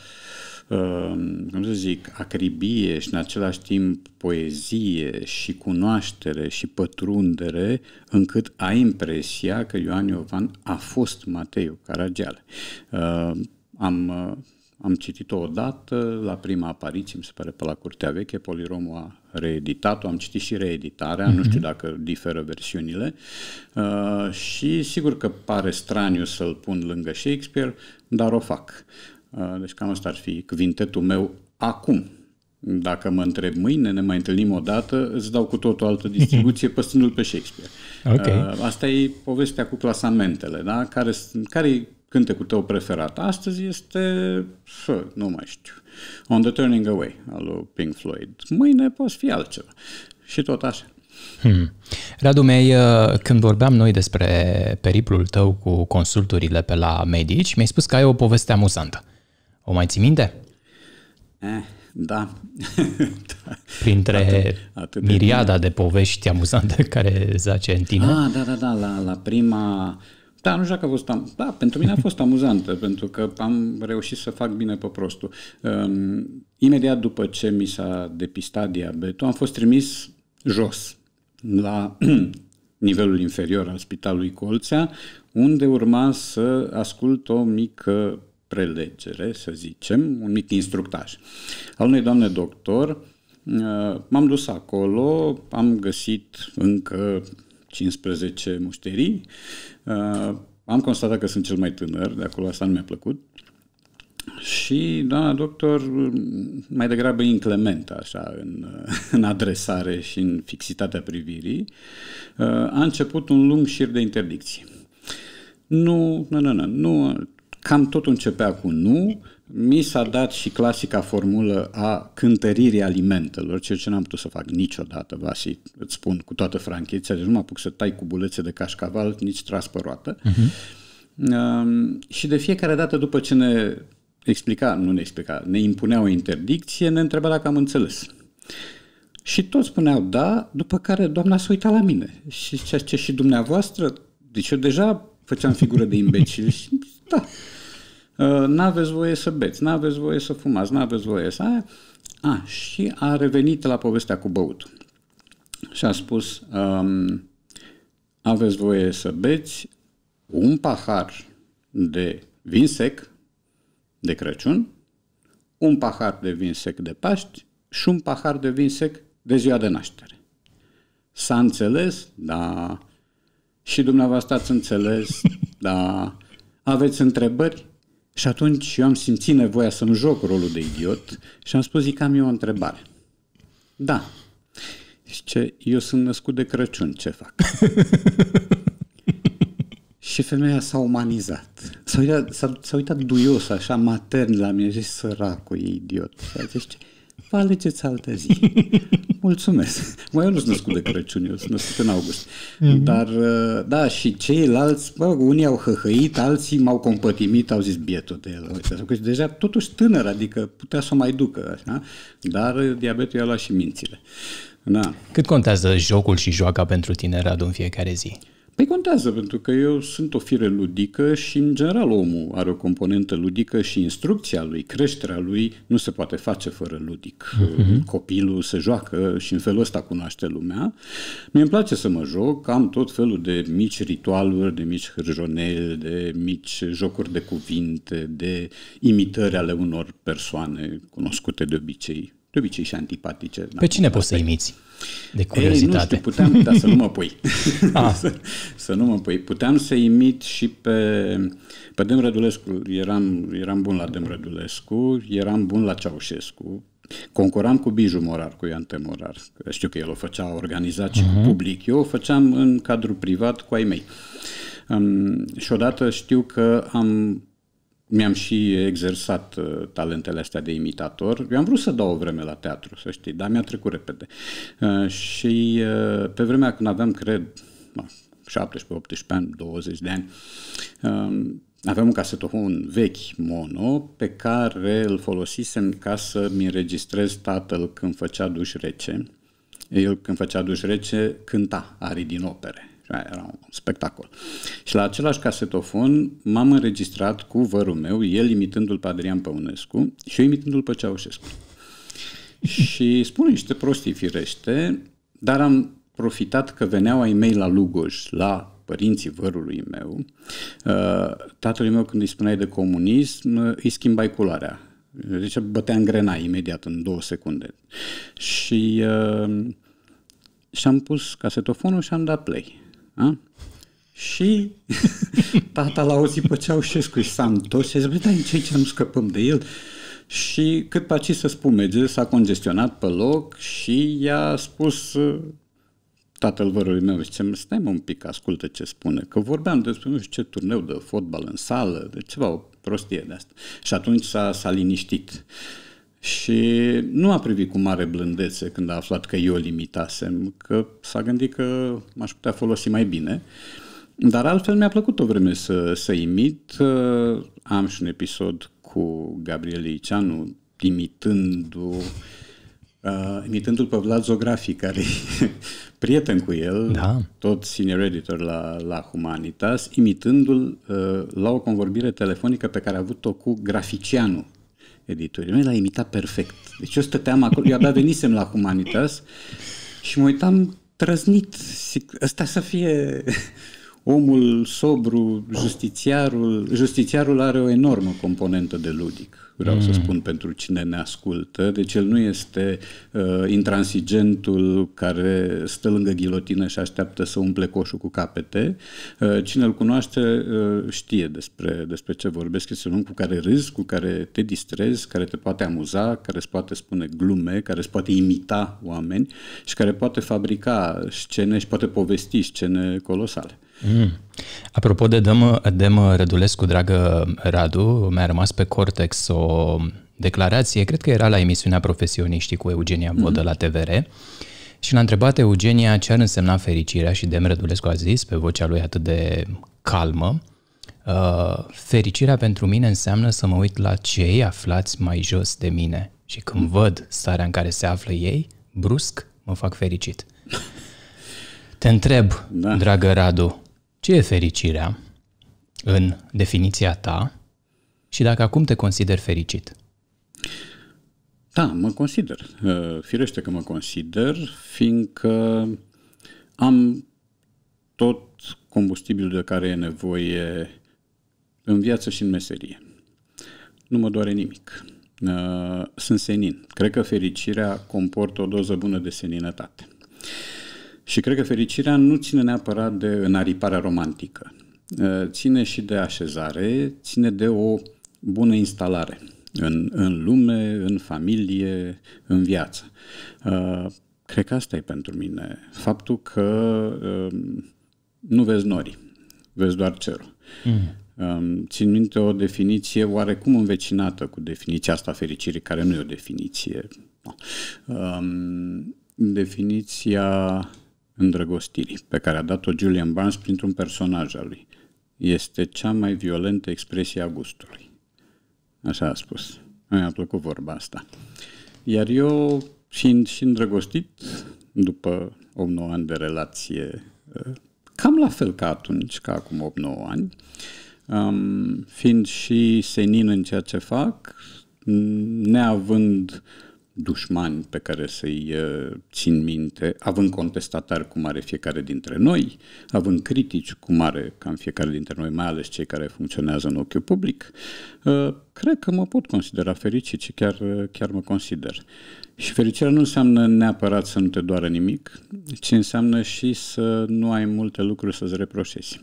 uh, cum să zic, acribie și în același timp poezie și cunoaștere și pătrundere, încât ai impresia că Ioan Iovan a fost Mateiu Caragiale. Uh, am uh, am citit-o odată, la prima apariție, mi se pare pe la Curtea Veche, Poliromul a reeditat-o, am citit și reeditarea, mm-hmm. nu știu mhm. dacă diferă versiunile uh, și sigur că pare straniu să-l pun lângă Shakespeare, dar o fac. Uh, deci cam asta ar fi cuvintetul meu acum. Dacă mă întreb mâine, ne mai întâlnim o dată, îți dau cu tot o altă distribuție păstându l pe Shakespeare. Okay. Uh, asta e povestea cu clasamentele, da? Care, care e cântecul tău preferat astăzi este, fă, nu mai știu, On the Turning Away al lui Pink Floyd. Mâine poți fi altceva. Și tot așa. Hmm. Radu mei, uh, când vorbeam noi despre periplul tău cu consulturile pe la medici, mi-ai spus că ai o poveste amuzantă. O mai ții minte? Eh, da. da. Printre atât, atât miriada de, de povești amuzante care zace în tine. Ah, da, da, da. La, la prima da, nu știu dacă a fost am... Da, pentru mine a fost amuzantă, pentru că am reușit să fac bine pe prostul. Um, imediat după ce mi s-a depistat diabetul, am fost trimis jos, la nivelul inferior al Spitalului Colțea, unde urma să ascult o mică prelegere, să zicem, un mic instructaj al unei doamne doctor. Ehm, m-am dus acolo, am găsit încă 15 mușterii Uh, am constatat că sunt cel mai tânăr, de acolo asta nu mi-a plăcut. Și doamna doctor, mm, mai degrabă inclement așa în, în adresare și în fixitatea privirii, uh, a început un lung șir de interdicții. Nu, nu, nu, nu, nu cam tot începea cu nu, mi s-a dat și clasica formulă a cântăririi alimentelor, ceea ce n-am putut să fac niciodată, Vasi, îți spun cu toată franchețea, deci nu mă apuc să tai cu bulețe de cașcaval, nici tras pe roată. Uh-huh. Uh, și de fiecare dată după ce ne explica, nu ne explica, ne impunea o interdicție, ne întreba dacă am înțeles. Și toți spuneau da, după care doamna s-a uitat la mine și ce și dumneavoastră, deci eu deja făceam figură de imbecil și da, Uh, n-aveți voie să beți, n-aveți voie să fumați, n-aveți voie să... Aia. A, și a revenit la povestea cu băut. Și a spus, um, aveți voie să beți un pahar de vin sec de Crăciun, un pahar de vin sec de Paști și un pahar de vin sec de ziua de naștere. S-a înțeles? Da. Și dumneavoastră ați înțeles? Da. Aveți întrebări? Și atunci eu am simțit nevoia să-mi joc rolul de idiot și am spus, zic, am eu o întrebare. Da. Zice, eu sunt născut de Crăciun, ce fac? și femeia s-a umanizat. S-a uitat, s-a, s-a uitat duios, așa, matern la mine, zice, săracul, e idiot. Și a zis, vă alegeți altă zi. Mulțumesc. Mai eu nu sunt născut de Crăciun, eu sunt născut în august. Mm-hmm. Dar, uh, da, și ceilalți, bă, unii au hăhăit, alții m-au compătimit, au zis bietul de el. Uite, că deci deja totuși tânăr, adică putea să o mai ducă, așa? dar uh, diabetul i-a luat și mințile. Da. Cât contează jocul și joaca pentru tine, Radu, în fiecare zi? Uh, Păi contează, pentru că eu sunt o fire ludică și, în general, omul are o componentă ludică și instrucția lui, creșterea lui, nu se poate face fără ludic. Mm-hmm. Copilul se joacă și în felul ăsta cunoaște lumea. mi îmi place să mă joc, am tot felul de mici ritualuri, de mici hârjoneli, de mici jocuri de cuvinte, de imitări ale unor persoane cunoscute de obicei de obicei și antipatice. Da. Pe cine poți să imiți? De curiozitate. Ei, nu știu, puteam, dar să nu mă pui. Ah. să, să nu mă pui. Puteam să imit și pe, pe Demrădulescu. Eram, eram bun la Demrădulescu, eram bun la Ceaușescu. Concuram cu Biju Morar, cu Ian Temorar. Știu că el o făcea organizat și uh-huh. public. Eu o făceam în cadrul privat cu ai mei. Um, și odată știu că am mi-am și exersat uh, talentele astea de imitator. Eu am vrut să dau o vreme la teatru, să știi, dar mi-a trecut repede. Uh, și uh, pe vremea când aveam, cred, 17-18 ani, 20 de ani, um, aveam un casetofon vechi mono pe care îl folosisem ca să-mi înregistrez tatăl când făcea duș rece. El când făcea duș rece cânta arii din opere era un spectacol. Și la același casetofon m-am înregistrat cu vărul meu, el imitându-l pe Adrian Păunescu și eu imitându-l pe Ceaușescu. și spun niște prostii firește, dar am profitat că veneau ai mei la Lugoj, la părinții vărului meu. Uh, tatălui meu când îi spuneai de comunism, uh, îi schimbai culoarea. Deci bătea în grena imediat, în două secunde. Și uh, și-am pus casetofonul și am dat play. A? Și tata l-a auzit pe Ceaușescu și s-a întors și a zis, băi, dar ce, ce nu scăpăm de el? Și cât pe să spumege, s-a congestionat pe loc și i-a spus uh, tatăl vărului meu, zice, stai mă un pic, ascultă ce spune, că vorbeam despre nu știu ce turneu de fotbal în sală, de ceva, o prostie de asta. Și atunci s-a, s-a liniștit. Uh, și nu a privit cu mare blândețe când a aflat că eu limitasem, că s-a gândit că m-aș putea folosi mai bine. Dar altfel mi-a plăcut o vreme să, să imit. Uh, am și un episod cu Gabriel Iceanu imitându Uh, imitându-l pe Vlad Zografi, care e prieten cu el, da. tot senior editor la, la Humanitas, imitându-l uh, la o convorbire telefonică pe care a avut-o cu Graficianu, editorii mele l-a imitat perfect. Deci eu stăteam acolo, eu abia venisem la Humanitas și mă uitam trăznit, Asta să fie omul sobru, justițiarul, justițiarul are o enormă componentă de ludic, vreau mm. să spun pentru cine ne ascultă, deci el nu este uh, intransigentul care stă lângă ghilotină și așteaptă să umple coșul cu capete. Uh, cine îl cunoaște uh, știe despre, despre ce vorbesc, este un om cu care râzi, cu care te distrezi, care te poate amuza, care îți poate spune glume, care îți poate imita oameni și care poate fabrica scene și poate povesti scene colosale. Mm. Apropo de Dăm, Dăm Rădulescu, dragă Radu, mi-a rămas pe Cortex o declarație, cred că era la emisiunea Profesioniștii cu Eugenia mm. Vodă mm-hmm. la TVR, și l-a întrebat Eugenia ce ar însemna fericirea și Dem Rădulescu a zis, pe vocea lui atât de calmă, uh, fericirea pentru mine înseamnă să mă uit la cei aflați mai jos de mine și când mm văd starea în care se află ei, brusc mă fac fericit. Te întreb, da. dragă Radu, ce e fericirea în definiția ta și dacă acum te consider fericit? Da, mă consider. Uh, firește că mă consider, fiindcă am tot combustibilul de care e nevoie în viață și în meserie. Nu mă doare nimic. Uh, sunt senin. Cred că fericirea comportă o doză bună de seninătate. Și cred că fericirea nu ține neapărat de înariparea romantică. Eh, ține și de așezare, ține de o bună instalare în, în lume, în familie, în viață. Eh, cred că asta e pentru mine. Faptul că eh, nu vezi nori, vezi doar cerul. Mm. Ehm, țin minte o definiție oarecum învecinată cu definiția asta fericirii, care nu e o definiție. Ehm, definiția Îndrăgostirii, pe care a dat-o Julian Barnes printr-un personaj al lui. Este cea mai violentă expresie a gustului. Așa a spus. Mi-a plăcut vorba asta. Iar eu, fiind și îndrăgostit, după 8-9 ani de relație, eh, cam la fel ca atunci, ca acum 8-9 ani, um, fiind și senin în ceea ce fac, neavând uh, dușmani pe care să-i uh, țin minte, având contestatari cum are fiecare dintre noi, având critici cum are cam fiecare dintre noi, mai ales cei care funcționează în ochiul public, uh, cred că mă pot considera fericit și chiar, uh, chiar mă consider. Și fericirea nu înseamnă neapărat să nu te doară nimic, ci înseamnă și să nu ai multe lucruri să-ți reproșezi.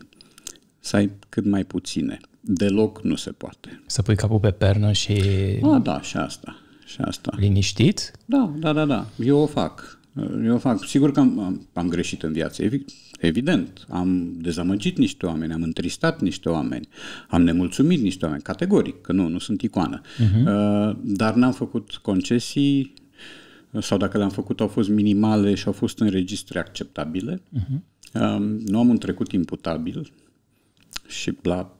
Să ai cât mai puține. Deloc nu se poate. Să pui capul pe pernă și... A, da, și asta și asta. Liniștit? Da, da, da, da. Eu o fac. Eu o fac. Sigur că am, am greșit în viață, evident. Am dezamăgit niște oameni, am întristat niște oameni, am nemulțumit niște oameni, categoric, că nu, nu sunt icoană. Uh-huh. Dar n-am făcut concesii uh, sau dacă le-am făcut au fost minimale și au fost în registre acceptabile. Uh-huh. Nu am un trecut imputabil, și la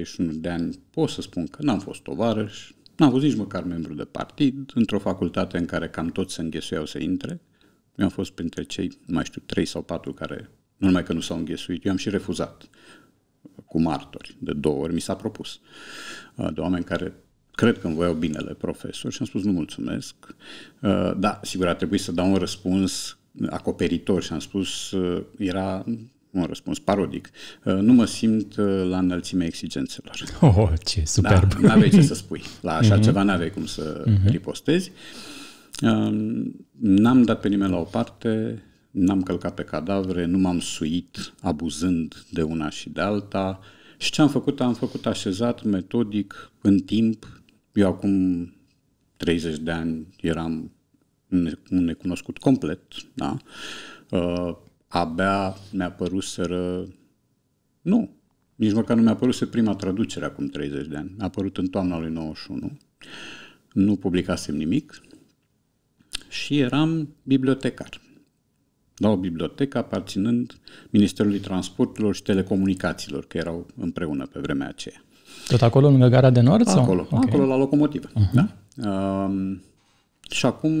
60-61 de ani pot să spun că n-am fost tovarăș, N-am fost nici măcar membru de partid, într-o facultate în care cam toți se înghesuiau să intre. Eu am fost printre cei, mai știu, trei sau patru care, nu numai că nu s-au înghesuit, eu am și refuzat cu martori. De două ori mi s-a propus. Uh, de oameni care cred că îmi voiau binele profesor și am spus nu mulțumesc. Uh, da, sigur, a trebuit să dau un răspuns acoperitor și am spus, uh, era un răspuns parodic, uh, nu mă simt uh, la înălțimea exigențelor. Oh, oh ce da, superb! Da, n-aveai ce să spui. La așa mm-hmm. ceva n-aveai cum să mm-hmm. ripostezi. Um, n-am dat pe nimeni la o parte, n-am călcat pe cadavre, nu m-am suit abuzând de una și de alta. Și ce am făcut? Am făcut așezat, metodic, în timp. Eu acum 30 de ani eram un necunoscut complet, da? Uh, abia mi-a părut sără... Nu, nici măcar nu mi-a părut prima traducere acum 30 de ani. A părut în toamna lui 91. Nu publicasem nimic și eram bibliotecar. La o bibliotecă aparținând Ministerului Transporturilor și Telecomunicațiilor, că erau împreună pe vremea aceea. Tot acolo, lângă Gara de Nord? Acolo, sau? Okay. acolo la locomotivă. Uh-huh. Da? Uh, și acum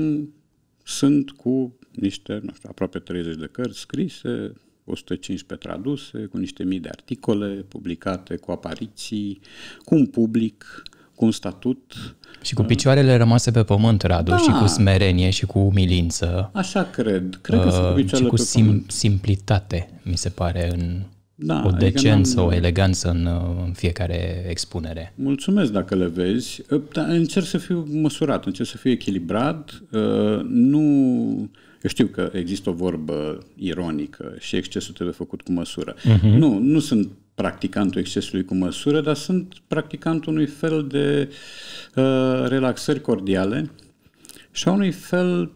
sunt cu niște, nu știu, aproape 30 de cărți scrise, 115 traduse, cu niște mii de articole publicate, cu apariții, cu un public, cu un statut. Și cu picioarele rămase pe pământ, Radu, da. și cu smerenie și cu umilință. Așa cred. Cred că uh, sunt cu picioarele și cu pe sim- pământ. simplitate, mi se pare, în da, o adică decență, adică o eleganță în, uh, în fiecare expunere. Mulțumesc dacă le vezi. Ă, da, încerc să fiu măsurat, încerc să fiu echilibrat. Ă, nu eu știu că există o vorbă ironică și excesul trebuie făcut cu măsură. Uh-huh. Nu, nu sunt practicantul excesului cu măsură, dar sunt practicantul unui fel de uh, relaxări cordiale și a unui fel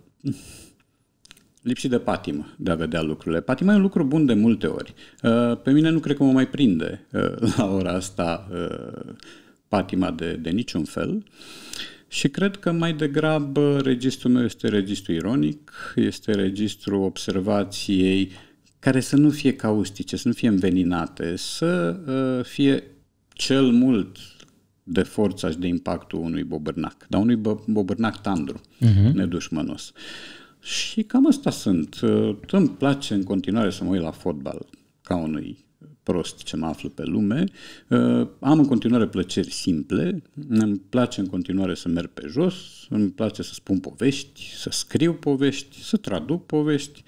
lipsit de patimă de a vedea lucrurile. Patima e un lucru bun de multe ori. Uh, pe mine nu cred că mă mai prinde uh, la ora asta uh, patima de, de niciun fel. Uh, și cred că mai degrabă registrul meu este registru ironic, este registru observației care să nu fie caustice, să nu fie înveninate, să uh, fie cel mult de forța și de impactul unui bobârnac, dar unui bobârnac tandru, uh-huh. nedușmănos. Și cam asta sunt. Uh, îmi place în continuare să mă uit la fotbal ca unui prost ce mă aflu pe lume. Uh, am în continuare plăceri simple, îmi place în continuare să merg pe jos, îmi place să spun povești, să scriu povești, să traduc povești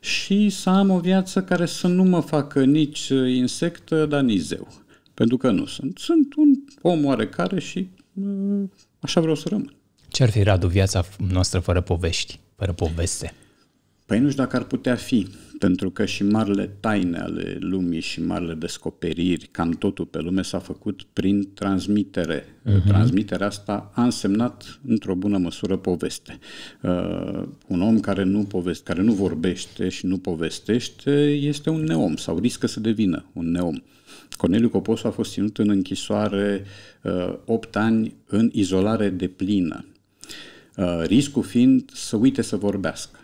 și să am o viață care să nu mă facă nici uh, insectă, dar nici zeu. Pentru că nu sunt. Sunt un om oarecare și uh, așa vreau să rămân. Ce ar fi, Radu, viața noastră fără povești, fără poveste? Păi nu știu dacă ar putea fi, pentru că și marile taine ale lumii și marile descoperiri, cam totul pe lume s-a făcut prin transmitere. Uh-huh. Transmiterea asta a însemnat într-o bună măsură poveste. Uh, un om care nu poveste, care nu vorbește și nu povestește este un neom sau riscă să devină un neom. Corneliu Coposu a fost ținut în închisoare uh, 8 ani în izolare de plină. Uh, riscul fiind să uite să vorbească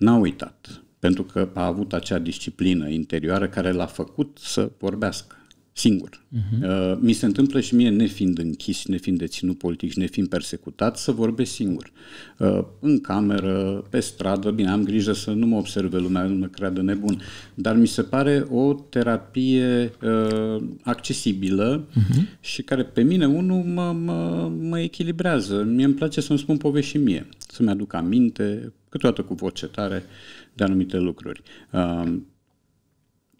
n-a uitat, pentru că a avut acea disciplină interioară care l-a făcut să vorbească singur. Uh-huh. Mi se întâmplă și mie, nefiind închis, nefiind deținut politic și nefiind persecutat, să vorbesc singur. Uh, în cameră, pe stradă, bine, am grijă să nu mă observe lumea, nu mă creadă nebun, dar mi se pare o terapie uh, accesibilă uh-huh. și care pe mine, unul, mă, mă, mă echilibrează. Mie îmi place să-mi spun povești și mie, să-mi aduc aminte, câteodată cu voce tare, de anumite lucruri. Uh,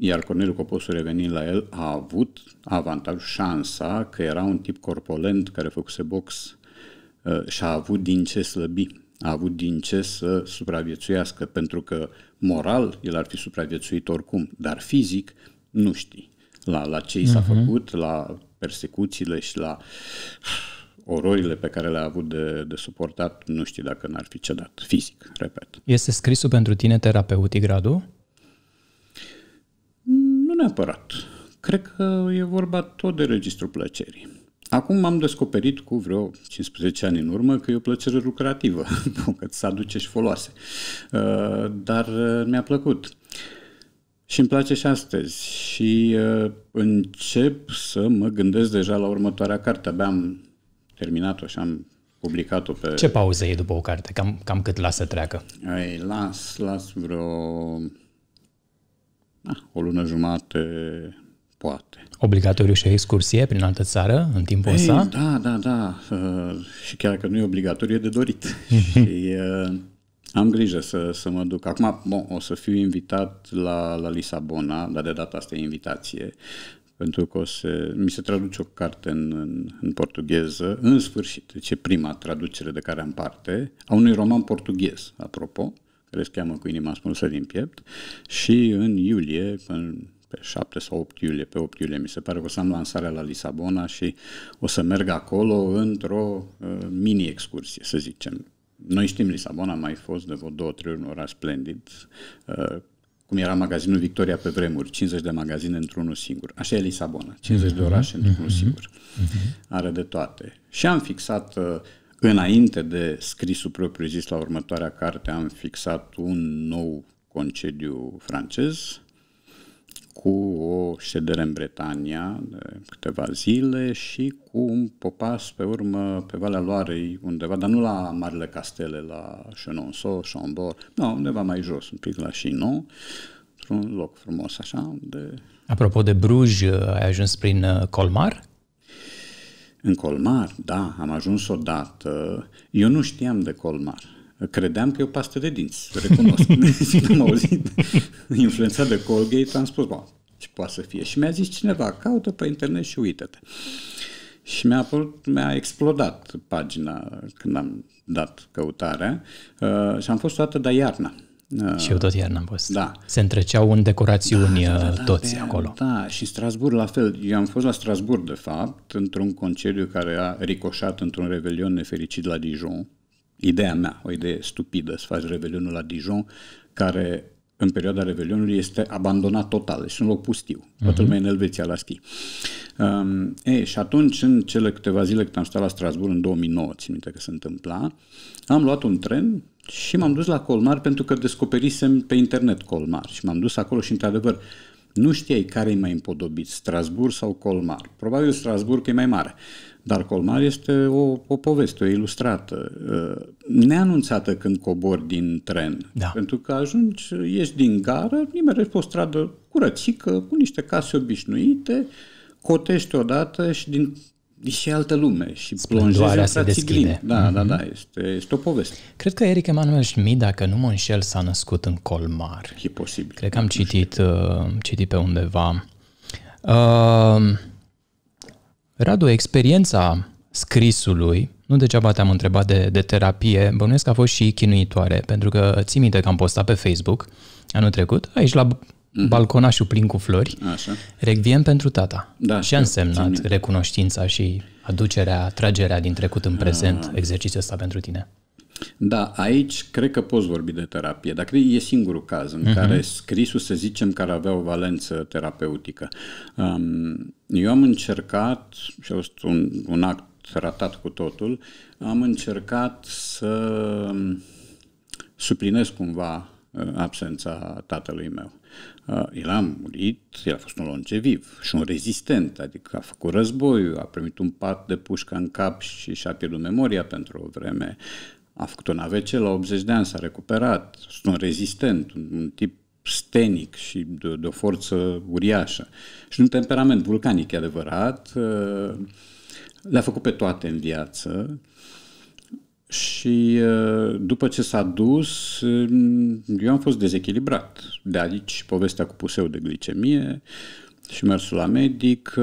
iar Corneliu Coposu revenind la el a avut avantajul, șansa că era un tip corpolent care făcuse box uh, și a avut din ce slăbi, a avut din ce să supraviețuiască, pentru că moral el ar fi supraviețuit oricum, dar fizic nu știi la, la ce i s-a uh-huh. făcut, la persecuțiile și la ororile pe care le-a avut de, de suportat, nu știi dacă n-ar fi cedat fizic, repet. Este scrisul pentru tine terapeutic, Radu? neapărat. Cred că e vorba tot de registrul plăcerii. Acum am descoperit cu vreo 15 ani în urmă că e o plăcere lucrativă, că să aduce și foloase. Uh, dar uh, mi-a plăcut. Și îmi place și astăzi. Și uh, încep să mă gândesc deja la următoarea carte. Abia am terminat-o și am publicat-o pe... Ce pauză e după o carte? Cam, cam cât lasă treacă? Ei, las, las vreo da, o lună jumate, poate. Obligatoriu și o excursie prin altă țară în timpul ăsta? Da, da, da. Uh, și chiar că nu e obligatoriu, e de dorit. Mhm. și uh, am grijă să, să mă duc. Acum bon, o să fiu invitat la, la Lisabona, dar de data asta e invitație, pentru că o să, mi se traduce o carte în, în, în portugheză, în sfârșit, ce deci prima traducere de care am parte, a unui roman portughez, apropo, le cheamă cu inima ascunsă din piept și în iulie, în pe 7 sau 8 iulie, pe 8 iulie mi se pare că o să am lansarea la Lisabona și o să merg acolo într-o uh, mini-excursie, să zicem. Noi știm Lisabona, mai fost de vreo două, trei ori un oraș splendid, uh, cum era magazinul Victoria pe vremuri, 50 de magazine într-unul singur. Așa e Lisabona, 50 de mhm. orașe într-unul mhm. singur. Mhm. Are de toate. Și am fixat uh, Înainte de scrisul propriu zis la următoarea carte am fixat un nou concediu francez cu o ședere în Bretania de câteva zile și cu un popas pe urmă pe Valea Loarei undeva, dar nu la Marile Castele, la Chenonceau, Chambord, nu, undeva mai jos, un pic la Chinon, într-un loc frumos așa. De... Unde... Apropo de Bruj, ai ajuns prin uh, Colmar? În Colmar, da, am ajuns odată. Eu nu știam de Colmar. Credeam că e o pastă de dinți, recunosc. am auzit influențat de Colgate, am spus, bă, ce poate să fie? Și mi-a zis cineva, caută pe internet și uită-te. Și mi-a, apărut, mi-a explodat pagina când am dat căutarea uh, și am fost o dată de iarna. Uh, Și eu tot ieri n-am fost. Da. Se întreceau în decorațiuni da, uh, da, da, da, toți da, acolo. Da, și Strasburg la fel. Eu am fost la Strasburg, de fapt, într-un concediu care a ricoșat într-un revelion nefericit la Dijon. Ideea mea, o idee stupidă, să faci revelionul la Dijon, care în perioada Revelionului este abandonat total, este deci un loc pustiu. Toată uh-huh. lumea în Elveția la schi. Um, e, și atunci, în cele câteva zile când am stat la Strasbourg în 2009, țin minte că se întâmpla, am luat un tren și m-am dus la Colmar pentru că descoperisem pe internet Colmar și m-am dus acolo și, într-adevăr, nu știai care e mai împodobit, Strasbourg sau Colmar. Probabil Strasbourg e mai mare. Uh, dar Colmar este o, o poveste, o ilustrată, uh, neanunțată când cobori din tren. Da. Pentru că ajungi, ieși din gară, nimerești pe o stradă curățică, cu niște case obișnuite, cotești odată și din și altă lume și plonjezi în se deschide. Da, mm-hmm. da, mhm. da, este, este o poveste. Cred că Eric Emanuel Schmid, dacă nu mă înșel, s-a născut în Colmar. E posibil. Cred că am citit, uh, citit pe undeva. Uh, Radu, experiența scrisului, nu degeaba te-am întrebat de, de terapie, bănuiesc că a fost și chinuitoare, pentru că ții minte că am postat pe Facebook anul trecut, aici la mhm. balconașul plin cu flori, Așa. Regviem pentru tata. Da, și a însemnat ține. recunoștința și aducerea, tragerea din trecut în ah. prezent, exercițiul ăsta pentru tine. Da, aici cred că poți vorbi de terapie, dar cred că e singurul caz în uh-huh. care scrisul, să zicem, care avea o valență terapeutică. Um, eu am încercat, și a fost un, un act ratat cu totul, am încercat să suplinesc cumva uh, absența tatălui meu. Uh, el a murit, el a fost un longeviv și un rezistent, adică a făcut război, a primit un pat de pușcă în cap și și-a pierdut memoria pentru o vreme. A făcut un AVC la 80 de ani, s-a recuperat. Sunt un rezistent, un, un tip stenic și de, de o forță uriașă. Și un temperament vulcanic, e adevărat. Uh, le-a făcut pe toate în viață. Și uh, după ce s-a dus, uh, eu am fost dezechilibrat. De aici povestea cu puseu de glicemie și mersul la medic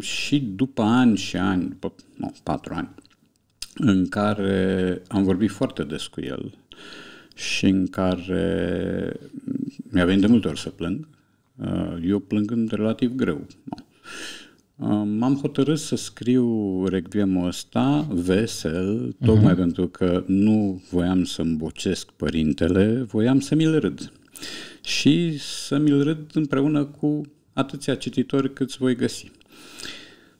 și după ani și ani, după no, patru ani, în care am vorbit foarte des cu el și în care mi-a venit de multe ori să plâng. Uh, eu plângând relativ greu. Uh, m-am hotărât să scriu regviemul ăsta vesel, tocmai uh-huh. pentru că nu voiam să îmbocesc părintele, voiam să mi-l râd. Și să mi-l râd împreună cu atâția cititori câți voi găsi.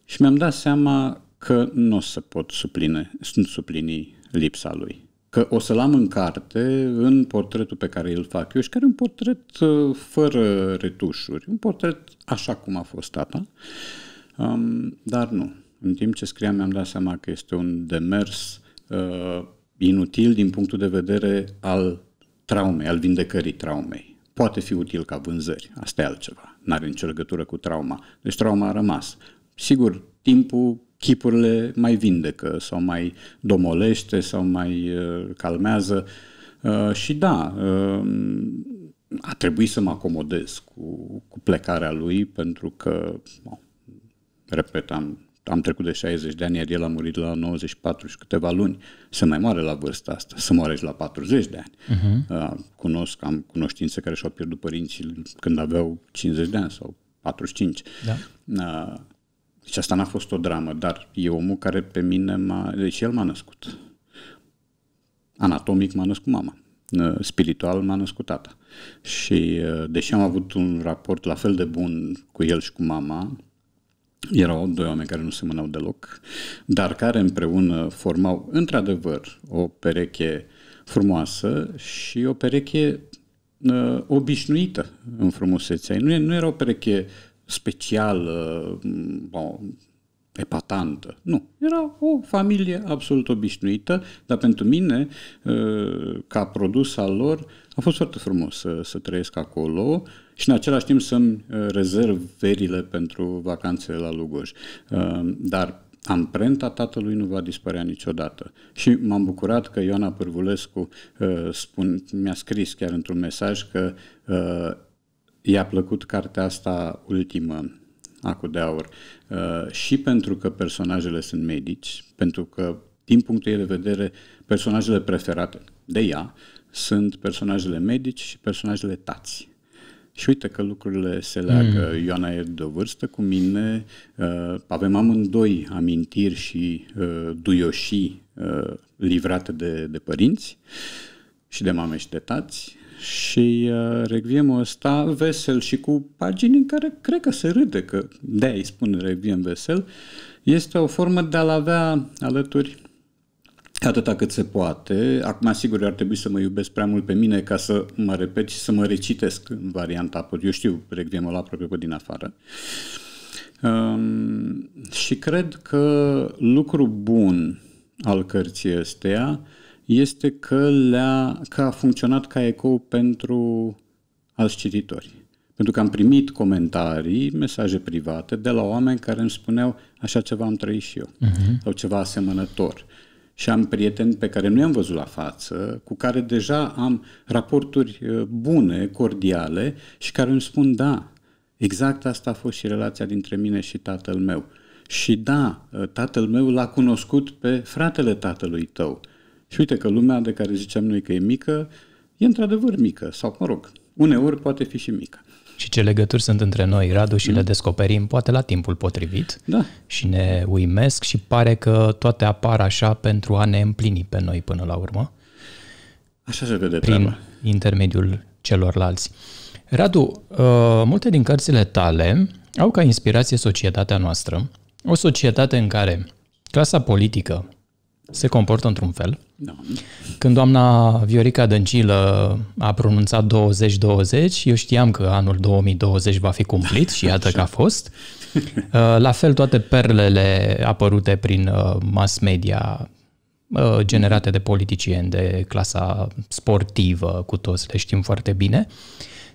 Și mi-am dat seama că nu o să pot supline, suplini lipsa lui. Că o să-l am în carte, în portretul pe care îl fac eu și care e un portret uh, fără retușuri, un portret așa cum a fost tata, um, dar nu. În timp ce scriam mi-am dat seama că este un demers uh, inutil din punctul de vedere al traumei, al vindecării traumei. Poate fi util ca vânzări, asta e altceva, n-are nicio legătură cu trauma. Deci trauma a rămas. Sigur, timpul chipurile mai vindecă sau mai domolește sau mai uh, calmează. Uh, și da, uh, a trebuit să mă acomodez cu, cu plecarea lui pentru că, repet, am, am trecut de 60 de ani, iar el a murit la 94 și câteva luni. Să mai moare la vârsta asta, să moare și la 40 de ani. Uh-huh. Cunosc, am cunoștințe care și-au pierdut părinții când aveau 50 de ani sau 45. Da. Deci asta n-a fost o dramă, dar e omul care pe mine m-a... Deci el m-a născut. Anatomic m-a născut mama. Spiritual m-a născut tata. Și deși am avut un raport la fel de bun cu el și cu mama, erau doi oameni care nu se mânau deloc, dar care împreună formau într-adevăr o pereche frumoasă și o pereche uh, obișnuită în frumusețea ei. Nu, nu era o pereche specială, uh, bon, epatantă. Nu, era o familie absolut obișnuită, dar pentru mine, uh, ca produs al lor, a fost foarte frumos să, să trăiesc acolo și în același timp să-mi uh, rezerv verile pentru vacanțele la Lugoj. Dar amprenta tatălui nu va dispărea niciodată. Și m-am bucurat că Ioana Pârvulescu uh, spun, mi-a scris chiar într-un mesaj că i-a plăcut cartea asta ultimă, Acu de Aur, uh, și pentru că personajele sunt medici, pentru că, din punctul ei de vedere, personajele preferate de ea sunt personajele medici și personajele tați. Și uite că lucrurile se leagă. Mm. Ioana e de vârstă cu mine, uh, avem amândoi amintiri și uh, duioșii livrate de, de părinți și de mame și de tați. Și uh, regviemul ăsta vesel și cu pagini în care cred că se râde, că de îi spune regviem vesel, este o formă de a-l avea alături atâta cât se poate. Acum, sigur, ar trebui să mă iubesc prea mult pe mine ca să mă repet și să mă recitesc în varianta Eu știu regviemul la aproape pe din afară. Um, și cred că lucru bun al cărții ăsteia este că, le-a, că a funcționat ca ecou pentru alți cititori. Pentru că am primit comentarii, mesaje private de la oameni care îmi spuneau așa ceva am trăit și eu uh-huh. sau ceva asemănător. Și am prieteni pe care nu i-am văzut la față, cu care deja am raporturi uh, bune, cordiale și care îmi spun da, exact asta a fost și relația dintre mine și tatăl meu. Și da, uh, tatăl meu l-a cunoscut pe fratele tatălui tău. Uh, și uite că lumea de care ziceam noi că e mică, e într-adevăr mică, sau mă rog, uneori poate fi și mică. Și ce legături sunt între noi, Radu, și mm. le descoperim poate la timpul potrivit da. și ne uimesc și pare că toate apar așa pentru a ne împlini pe noi până la urmă. Așa se vede Prin treaba. intermediul celorlalți. Radu, uh, multe din cărțile tale au ca inspirație societatea noastră, o societate în care clasa politică se comportă într-un fel. Da. Când doamna Viorica Dăncilă a pronunțat 2020, eu știam că anul 2020 va fi cumplit și iată că a fost. Uh, la fel toate perlele apărute prin uh, mass media uh, generate de politicieni, de clasa sportivă, cu toți le știm foarte bine.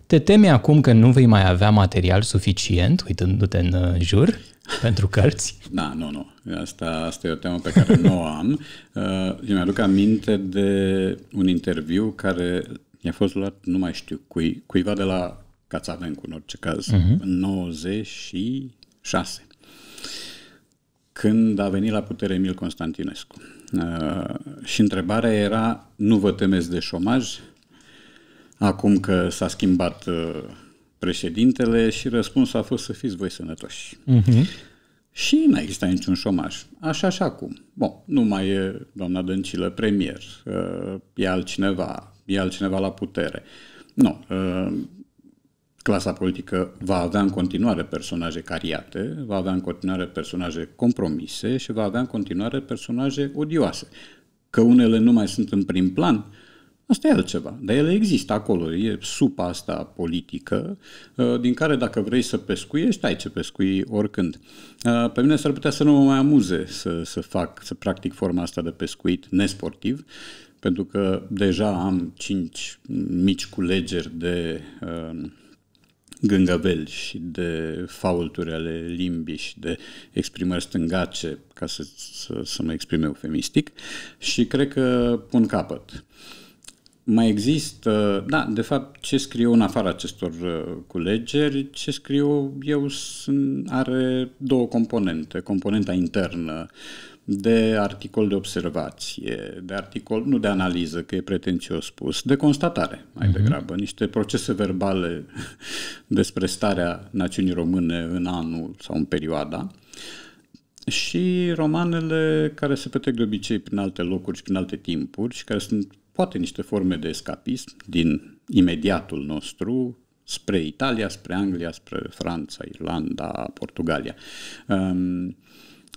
Te temi acum că nu vei mai avea material suficient, uitându-te în jur, pentru cărți? Da, nu, nu. Asta, asta e o temă pe care nu o am. Uh, îmi aduc aminte de un interviu care i-a fost luat, nu mai știu, cui, cuiva de la Cațavencu, în orice caz, uh-huh. în 96 când a venit la putere Emil Constantinescu. Uh, și întrebarea era, nu vă temeți de șomaj? Acum că s-a schimbat uh, președintele și răspunsul a fost să fiți voi sănătoși. Uh-huh. Și nu a existat niciun șomaj. Așa și acum. Bun, nu mai e doamna Dăncilă premier, uh, e altcineva, e altcineva la putere. Nu, uh, clasa politică va avea în continuare personaje cariate, va avea în continuare personaje compromise și va avea în continuare personaje odioase. Că unele nu mai sunt în prim plan, Asta e altceva. Dar ele există acolo. E supa asta politică, uh, din care dacă vrei să pescuiești, ai ce pescui oricând. Uh, pe mine s-ar putea să nu mă mai amuze să, să fac, să practic forma asta de pescuit nesportiv, pentru că deja am cinci mici culegeri de uh, gângăveli și de faulturi ale limbii și de exprimări stângace, ca să, să, să mă exprim femistic. și cred că pun capăt mai există, da, de fapt, ce scriu în afara acestor uh, culegeri, ce scriu eu sunt, are două componente. Componenta internă de articol de observație, de articol, nu de analiză, că e pretențios spus, de constatare, mai uh-huh. degrabă, niște procese verbale despre starea națiunii române în anul sau în perioada. Și romanele care se petrec de obicei prin alte locuri și prin alte timpuri și care sunt poate niște forme de escapism din imediatul nostru spre Italia, spre Anglia, spre Franța, Irlanda, Portugalia. Ehm,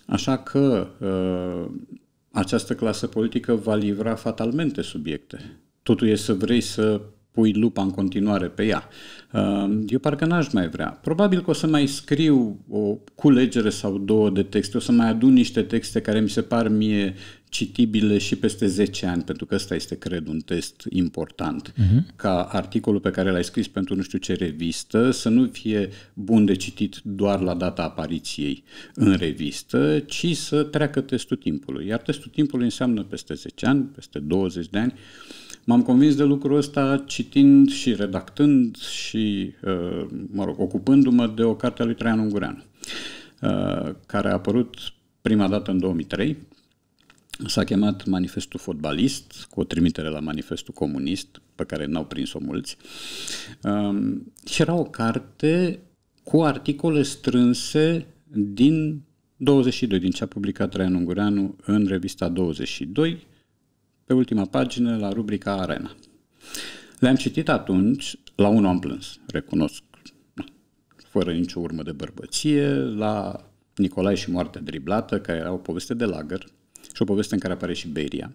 așa că ehm, această clasă politică va livra fatalmente subiecte. Totul e să vrei să pui lupa în continuare pe ea. Ehm, eu parcă n-aș mai vrea. Probabil că o să mai scriu o culegere sau două de texte, o să mai adun niște texte care mi se par mie citibile și peste 10 ani, pentru că ăsta este, cred, un test important, uh-huh. ca articolul pe care l-ai scris pentru nu știu ce revistă să nu fie bun de citit doar la data apariției în revistă, ci să treacă testul timpului. Iar testul timpului înseamnă peste 10 ani, peste 20 de ani. M-am convins de lucrul ăsta citind și redactând și, uh, mă rog, ocupându-mă de o carte a lui Traian Ungureanu, uh, care a apărut prima dată în 2003, S-a chemat manifestul fotbalist, cu o trimitere la manifestul comunist, pe care n-au prins-o mulți. Um, și era o carte cu articole strânse din 22, din ce a publicat Traian Ungureanu în revista 22, pe ultima pagină, la rubrica Arena. Le-am citit atunci, la unul am plâns, recunosc, fără nicio urmă de bărbăție, la Nicolae și moartea driblată, care era o poveste de lagăr, și o poveste în care apare și Beria,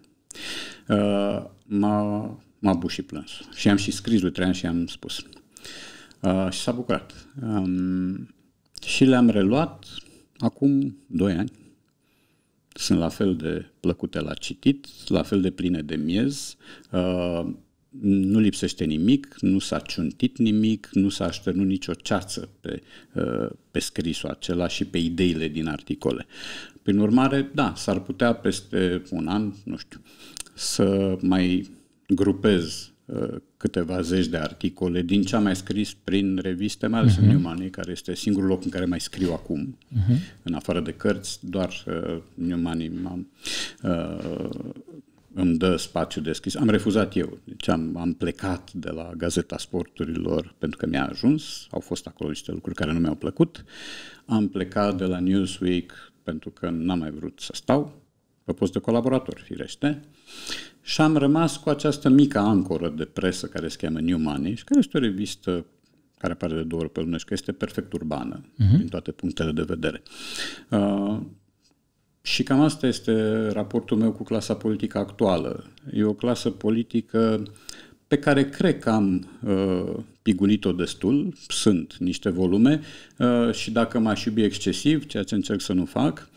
uh, m-a, m bus și plâns. Și am și scris lui Traian și am spus. Uh, și s-a bucurat. Um, și le-am reluat acum 2 ani. Sunt la fel de plăcute la citit, la fel de pline de miez. Uh, nu lipsește nimic, nu s-a ciuntit nimic, nu s-a așternut nicio ceață pe, uh, pe scrisul acela și pe ideile din articole. Prin urmare, da, s-ar putea peste un an, nu știu, să mai grupez uh, câteva zeci de articole din ce am mai scris prin reviste, mai ales uh-huh. în mhm. New Money, care este singurul loc în care mai scriu acum, uh-huh. în afară de cărți, doar uh, New Money m-am, uh, îmi dă spațiu deschis. Am refuzat eu, deci am, am plecat de la Gazeta Sporturilor pentru că mi-a ajuns, au fost acolo niște lucruri care nu mi-au plăcut, am plecat de la Newsweek pentru că n-am mai vrut să stau pe post de colaborator, firește, și am rămas cu această mică ancoră de presă care se cheamă New Money și care este o revistă care apare de două ori pe lună și că este perfect urbană uh-huh. din toate punctele de vedere. Uh, și cam asta este raportul meu cu clasa politică actuală. E o clasă politică pe care cred că am uh, pigulit-o destul, sunt niște volume uh, și dacă m-aș iubi excesiv, ceea ce încerc să nu fac,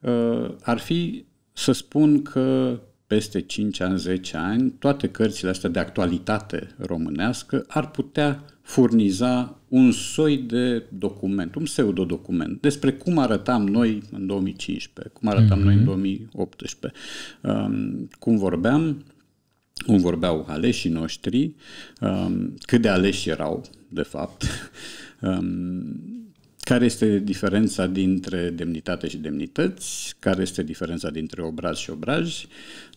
uh, ar fi să spun că peste 5 ani, 10 ani, toate cărțile astea de actualitate românească ar putea furniza un soi de document, un pseudodocument, despre cum arătam noi în 2015, cum arătam mm-hmm. noi în 2018. Mhm. Um, cum vorbeam, cum vorbeau aleșii noștri, um, cât de aleși erau, de fapt, um, care este diferența dintre demnitate și demnități, care este diferența dintre obraz și obraj,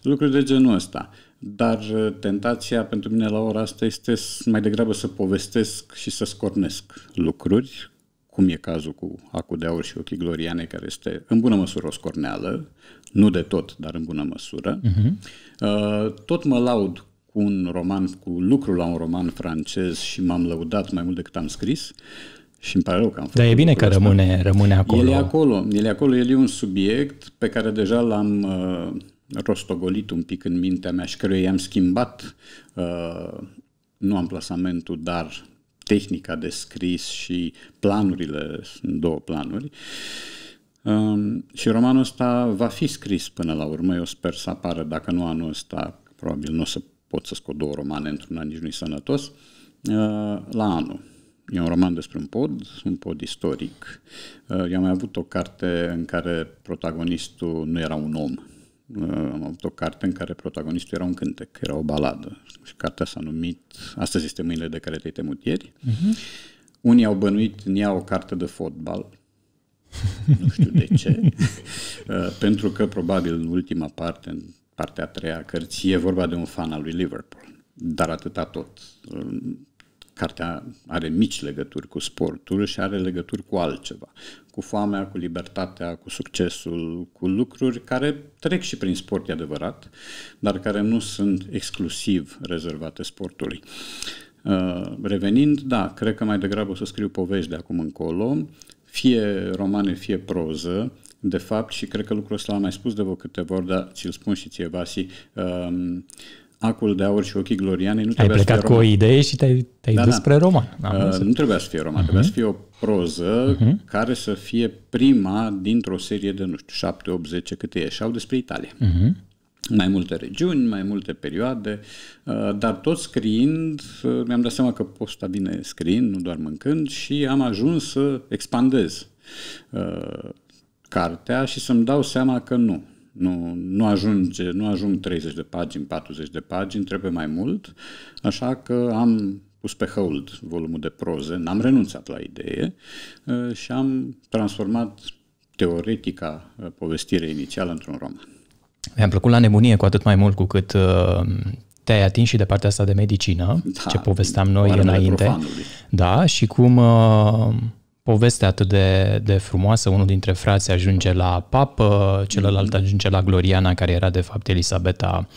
lucruri de genul ăsta. Dar uh, tentația pentru mine la ora asta este mai degrabă să povestesc și să scornesc lucruri, cum e cazul cu Acu de Aur și Ochii Gloriane, care este în bună măsură o scorneală, nu de tot, dar în bună măsură. Uh-huh Uh, tot mă laud cu un roman, cu lucru la un roman francez și m-am lăudat mai mult decât am scris și îmi pare rău că am făcut Dar e bine că rămâne, rămâne acolo. El e acolo, el e acolo, el e un subiect pe care deja l-am uh, rostogolit un pic în mintea mea și căruia i-am schimbat uh, nu amplasamentul, dar tehnica de scris și planurile, sunt două planuri. Uh, și romanul ăsta va fi scris până la urmă, eu sper să apară, dacă nu anul ăsta, probabil nu o să pot să scot două romane într-un an, nici nu sănătos, uh, la anul. E un roman despre un pod, un pod istoric. Eu uh, am mai avut o carte în care protagonistul nu era un om. Uh, am avut o carte în care protagonistul era un cântec, era o baladă. Și cartea s-a numit Astăzi este mâinile de care te temut ieri. Uh-huh. Unii au bănuit în ea o carte de fotbal, nu știu de ce, uh, pentru că probabil ultima parte, în partea a treia a cărții, e vorba de un fan al lui Liverpool, dar atâta tot. Uh, cartea are mici legături cu sportul și are legături cu altceva, cu foamea, cu libertatea, cu succesul, cu lucruri care trec și prin sport, e adevărat, dar care nu sunt exclusiv rezervate sportului. Uh, revenind, da, cred că mai degrabă o să scriu povești de acum încolo fie romane, fie proză, de fapt, și cred că lucrul ăsta l-am mai spus de vă câteva ori, dar ți-l spun și ție, Vasi, um, Acul de aur și ochii glorianei nu trebuie să fie roman. cu o idee și te-ai, te-ai da, dus da. spre roman. Uh, nu trebuia să fie roman, uh-huh. trebuia să fie o proză uh-huh. care să fie prima dintr-o serie de, nu știu, șapte, opt, zece câte ieșeau despre Italia. Uh-huh mai multe regiuni, mai multe perioade, uh, dar tot scriind, uh, mi-am dat seama că pot sta bine scriind, nu doar mâncând, și am ajuns să expandez uh, cartea și să-mi dau seama că nu, nu, nu, ajunge, nu ajung 30 de pagini, 40 de pagini, trebuie mai mult, așa că am pus pe hold volumul de proze, n-am renunțat la idee și am transformat teoretica povestirea inițială într-un roman mi am plăcut la nebunie cu atât mai mult cu cât uh, te-ai atins și de partea asta de medicină, da, ce povesteam noi înainte. Da, și cum uh, povestea atât de, de frumoasă, unul dintre frații ajunge la papă, celălalt mhm. ajunge la Gloriana, care era de fapt Elisabeta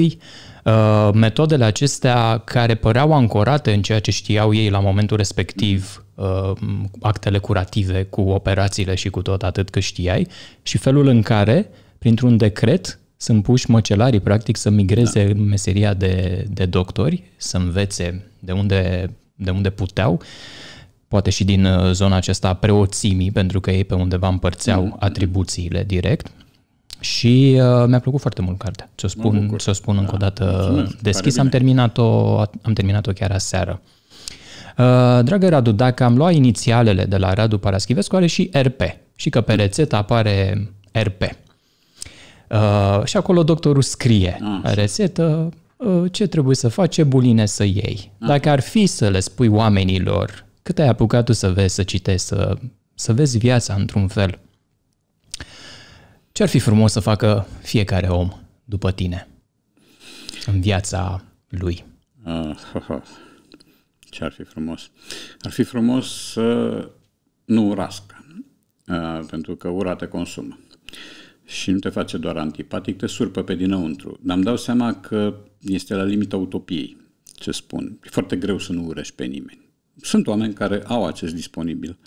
I. Uh, metodele acestea care păreau ancorate în ceea ce știau ei la momentul respectiv, uh, actele curative cu operațiile și cu tot atât că știai, și felul în care uh, printr-un decret sunt puși măcelarii, practic, să migreze da. în meseria de, de doctori, să învețe de unde, de unde puteau, poate și din uh, zona aceasta a preoțimii, pentru că ei pe undeva împărțeau mm. atribuțiile direct. Și uh, mi-a plăcut foarte mult cartea. Ți-o spun, ți-o spun da. încă o da, dată Mulțumesc, deschis. Am terminat-o, am terminat-o chiar aseară. Uh, dragă Radu, dacă am luat inițialele de la Radu Paraschivescu, are și RP. Și că pe mm. rețetă apare RP. Uh, și acolo doctorul scrie Așa. rețetă, uh, ce trebuie să faci, ce buline să iei. Așa. Da. Dacă ar fi să le spui oamenilor cât ai apucat tu să vezi, să citești, să, să vezi viața într-un fel, ce ar fi frumos să facă fiecare om după tine în viața lui? Ah, ce ar fi frumos? Ar fi frumos să nu urască, uh, pentru că ura te consumă. Uh, și nu te face doar antipatic, te surpă pe dinăuntru. Dar îmi dau seama că este la limita utopiei, ce spun. E foarte greu să nu urăști pe nimeni. Sunt oameni care au acest disponibil,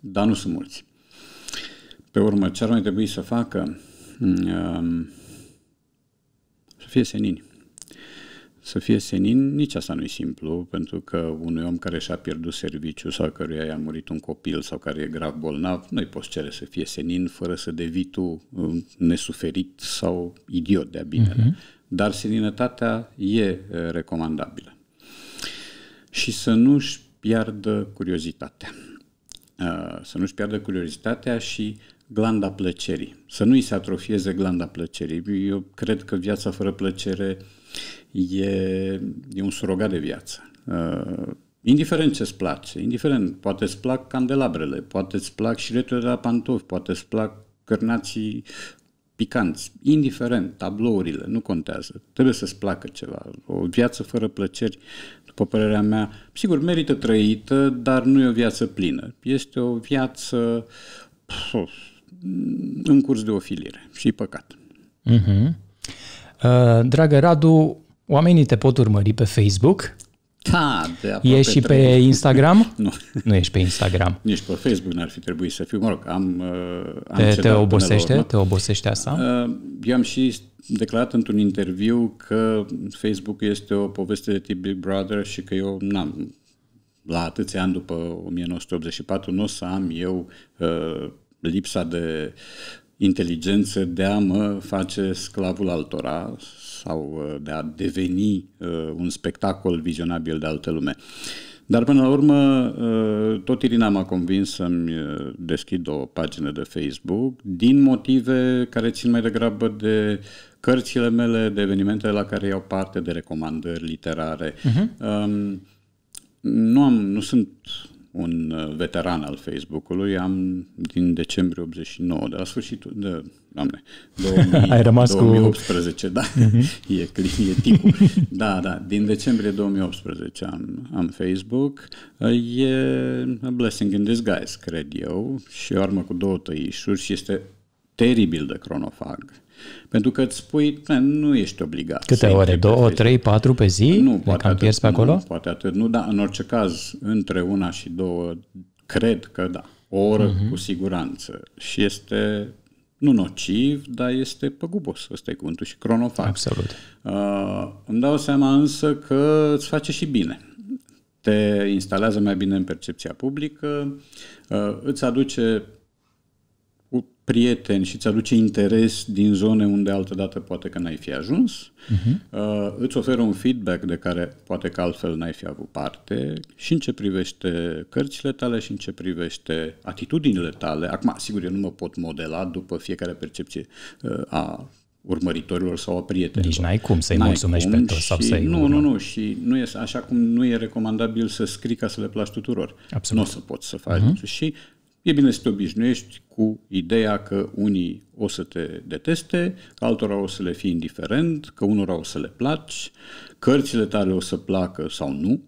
dar nu sunt mulți. Pe urmă, ce ar mai trebui să facă? Mm, um, să fie senini. Să fie senin, nici asta nu e simplu, pentru că unui om care și-a pierdut serviciu sau căruia i-a murit un copil sau care e grav bolnav, nu-i poți cere să fie senin fără să devii tu um, nesuferit sau idiot de-a Uh-huh. Dar seninătatea e uh, recomandabilă. Și să nu-și piardă curiozitatea. Uh, să nu-și piardă curiozitatea și glanda plăcerii. Să nu-i se atrofieze glanda plăcerii. Eu cred că viața fără plăcere e, e un surogat de viață. Uh, indiferent ce-ți place, indiferent, poate îți plac candelabrele, poate îți plac șiretele de la pantofi, poate îți plac cărnații picanți, indiferent, tablourile, nu contează. Trebuie să-ți placă ceva. O viață fără plăceri, după părerea mea, sigur, merită trăită, dar nu e o viață plină. Este o viață pf, în curs de ofilire și păcat. Uh-huh. Uh, dragă Radu, Oamenii te pot urmări pe Facebook. Da, de Ești și pe trebuie. Instagram? nu. Nu ești pe Instagram. Nici pe Facebook n-ar fi trebuit să fiu. Mă rog, am... Uh, am te, te obosește? Te obosește asta? Eu uh, am și declarat într-un interviu că Facebook este o poveste de tip Big Brother și că eu n-am la atâția ani după 1984 nu o să am eu uh, lipsa de inteligență de a mă face sclavul altora sau uh, de a deveni uh, un spectacol vizionabil de altă lume. Dar până la urmă, uh, tot Irina m-a convins să-mi deschid o pagină de Facebook din motive care țin mai degrabă de cărțile mele, de evenimentele la care iau parte, de recomandări literare. Uh-huh. Um, nu, am, nu sunt un uh, veteran al Facebook-ului, am din decembrie 89, de la sfârșitul de, doamne, 2000, Ai rămas 2018, cu... da, uh-huh. e, e tipul. da, da, din decembrie 2018 am, am Facebook. E a blessing in disguise, cred eu, și o armă cu două tăișuri și este teribil de cronofag. Pentru că îți spui, nu ești obligat. Câte ore? Două, trei, patru pe zi? Nu, poate cam atât, pe acolo? Nu, poate atât. Nu, dar în orice caz, între una și două, cred că da. O oră uh-huh. cu siguranță. Și este nu nociv, dar este păgubos, ăsta e cuvântul, și cronofag. Absolut. Uh, îmi dau seama însă că îți face și bine. Te instalează mai bine în percepția publică, uh, îți aduce cu prieteni și îți aduce interes din zone unde altădată poate că n-ai fi ajuns, uh-huh. îți oferă un feedback de care poate că altfel n-ai fi avut parte și în ce privește cărțile tale și în ce privește atitudinile tale. Acum, sigur, eu nu mă pot modela după fiecare percepție uh, a urmăritorilor sau a prietenilor. Nici n-ai cum să-i n-ai mulțumești cum pentru sau să-i... Nu, nu, nu, și nu e, așa cum nu e recomandabil să scrii ca să le placi tuturor. Absolut. Nu o să poți să faci. Uh-huh. Și E bine să te obișnuiești cu ideea că unii o să te deteste, că altora o să le fii indiferent, că unora o să le placi, cărțile tale o să placă sau nu,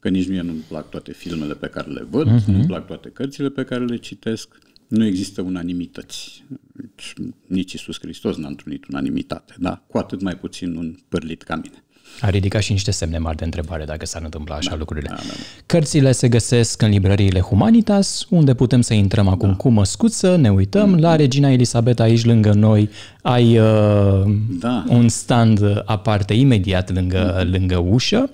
că nici mie nu-mi plac toate filmele pe care le văd, uh-huh. nu-mi plac toate cărțile pe care le citesc, nu există unanimități. Deci, nici Iisus Hristos n-a întrunit unanimitate, da? cu atât mai puțin un pârlit ca mine. A ridicat și niște semne mari de întrebare dacă s-ar întâmpla așa da, lucrurile. Da, da, da. Cărțile se găsesc în librăriile Humanitas, unde putem să intrăm acum da. cu măscuță, ne uităm da. la Regina Elisabeta aici lângă noi. Ai uh, da. un stand aparte imediat lângă, da. lângă ușă.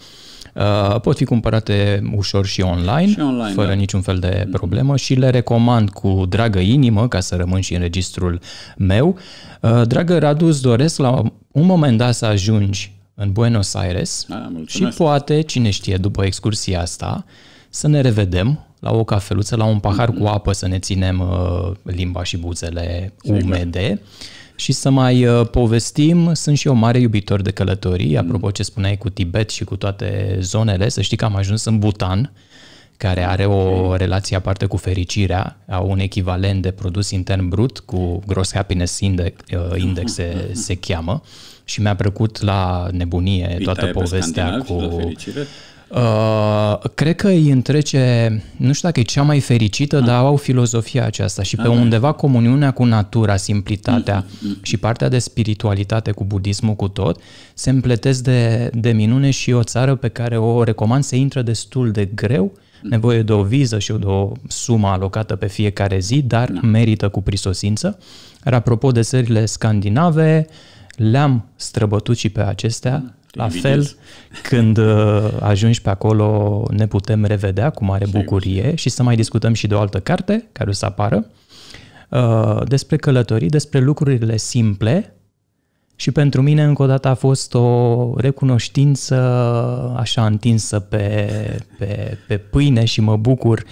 Uh, pot fi cumpărate ușor și online, și online fără da. niciun fel de mm-hmm. problemă și le recomand cu dragă inimă, ca să rămân și în registrul meu. Uh, dragă Radu, îți doresc la un moment dat să ajungi în Buenos Aires A, ah, și poate, cine știe, după excursia asta, să ne revedem la o cafeluță, la un pahar mm-hmm. cu apă, să ne ținem uh, limba și buzele umede și să mai uh, povestim. Sunt și eu mare iubitor de călătorii. Mhm. Apropo ce spuneai cu Tibet și cu toate zonele, să știi că am ajuns în Butan care are o relație aparte cu fericirea, au un echivalent de produs intern brut cu Gross Happiness Index, uh, index se, se cheamă și mi-a plăcut la nebunie Italia toată povestea cu... Uh, cred că îi întrece, nu știu dacă e cea mai fericită, ah. dar au filozofia aceasta și ah, pe ah, da. undeva comuniunea cu natura, simplitatea mm-hmm. și partea de spiritualitate cu budismul cu tot, se împletesc de, de minune și o țară pe care o recomand să intră destul de greu, mm. nevoie de o viză și de o sumă alocată pe fiecare zi, dar da. merită cu prisosință. Iar apropo de țările scandinave, uh, le-am străbătut și pe acestea. Da, la fel, când uh, ajungi pe acolo, ne putem revedea cu mare bucurie și să mai discutăm și de o altă carte care o să apară uh, despre călătorii, despre lucrurile simple și pentru mine încă o dată a fost o recunoștință așa întinsă pe, pe, pe pâine și mă bucur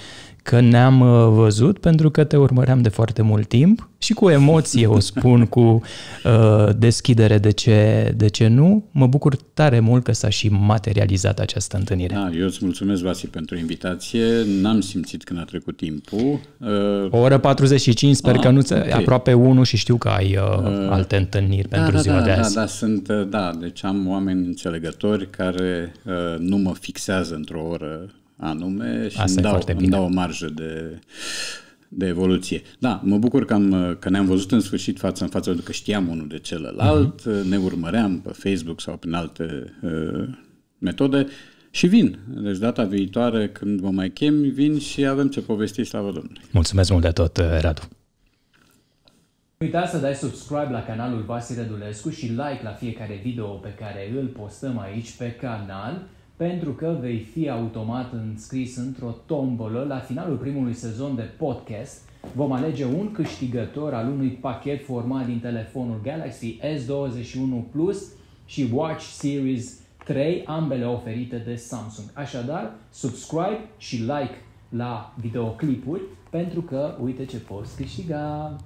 că ne-am uh, văzut pentru că te urmăream de foarte mult timp și cu emoție o spun, cu uh, deschidere de ce, de ce nu. Mă bucur tare mult că s-a și materializat această întâlnire. Da, eu îți mulțumesc, Vasi, pentru invitație. N-am simțit când a trecut timpul. Uh... O oră 45, sper ah, că nu ți okay. aproape 1 și știu că ai uh, uh alte întâlniri uh, pentru da, ziua da, de da, azi. Da, da, sunt, uh, da, deci am oameni înțelegători care uh, nu mă fixează într-o oră anume și îmi, dau, îmi dau o marjă de, de evoluție. Da, mă bucur că, am, că ne-am văzut în sfârșit față în față, pentru că știam unul de celălalt, uh-huh. ne urmăream pe Facebook sau prin alte uh, metode și vin. Deci data viitoare, când vă mai chem, vin și avem ce povesti, slavă Domnului. Mulțumesc mult de tot, uh, Radu. Nu uita să dai subscribe la canalul Vasile Dulescu și like la fiecare video pe care îl postăm aici pe canal pentru că vei fi automat înscris într-o tombolă la finalul primului sezon de podcast. Vom alege un câștigător al unui pachet format din telefonul Galaxy S21 Plus și Watch Series 3, ambele oferite de Samsung. Așadar, subscribe și like la videoclipuri pentru că uite ce poți câștiga!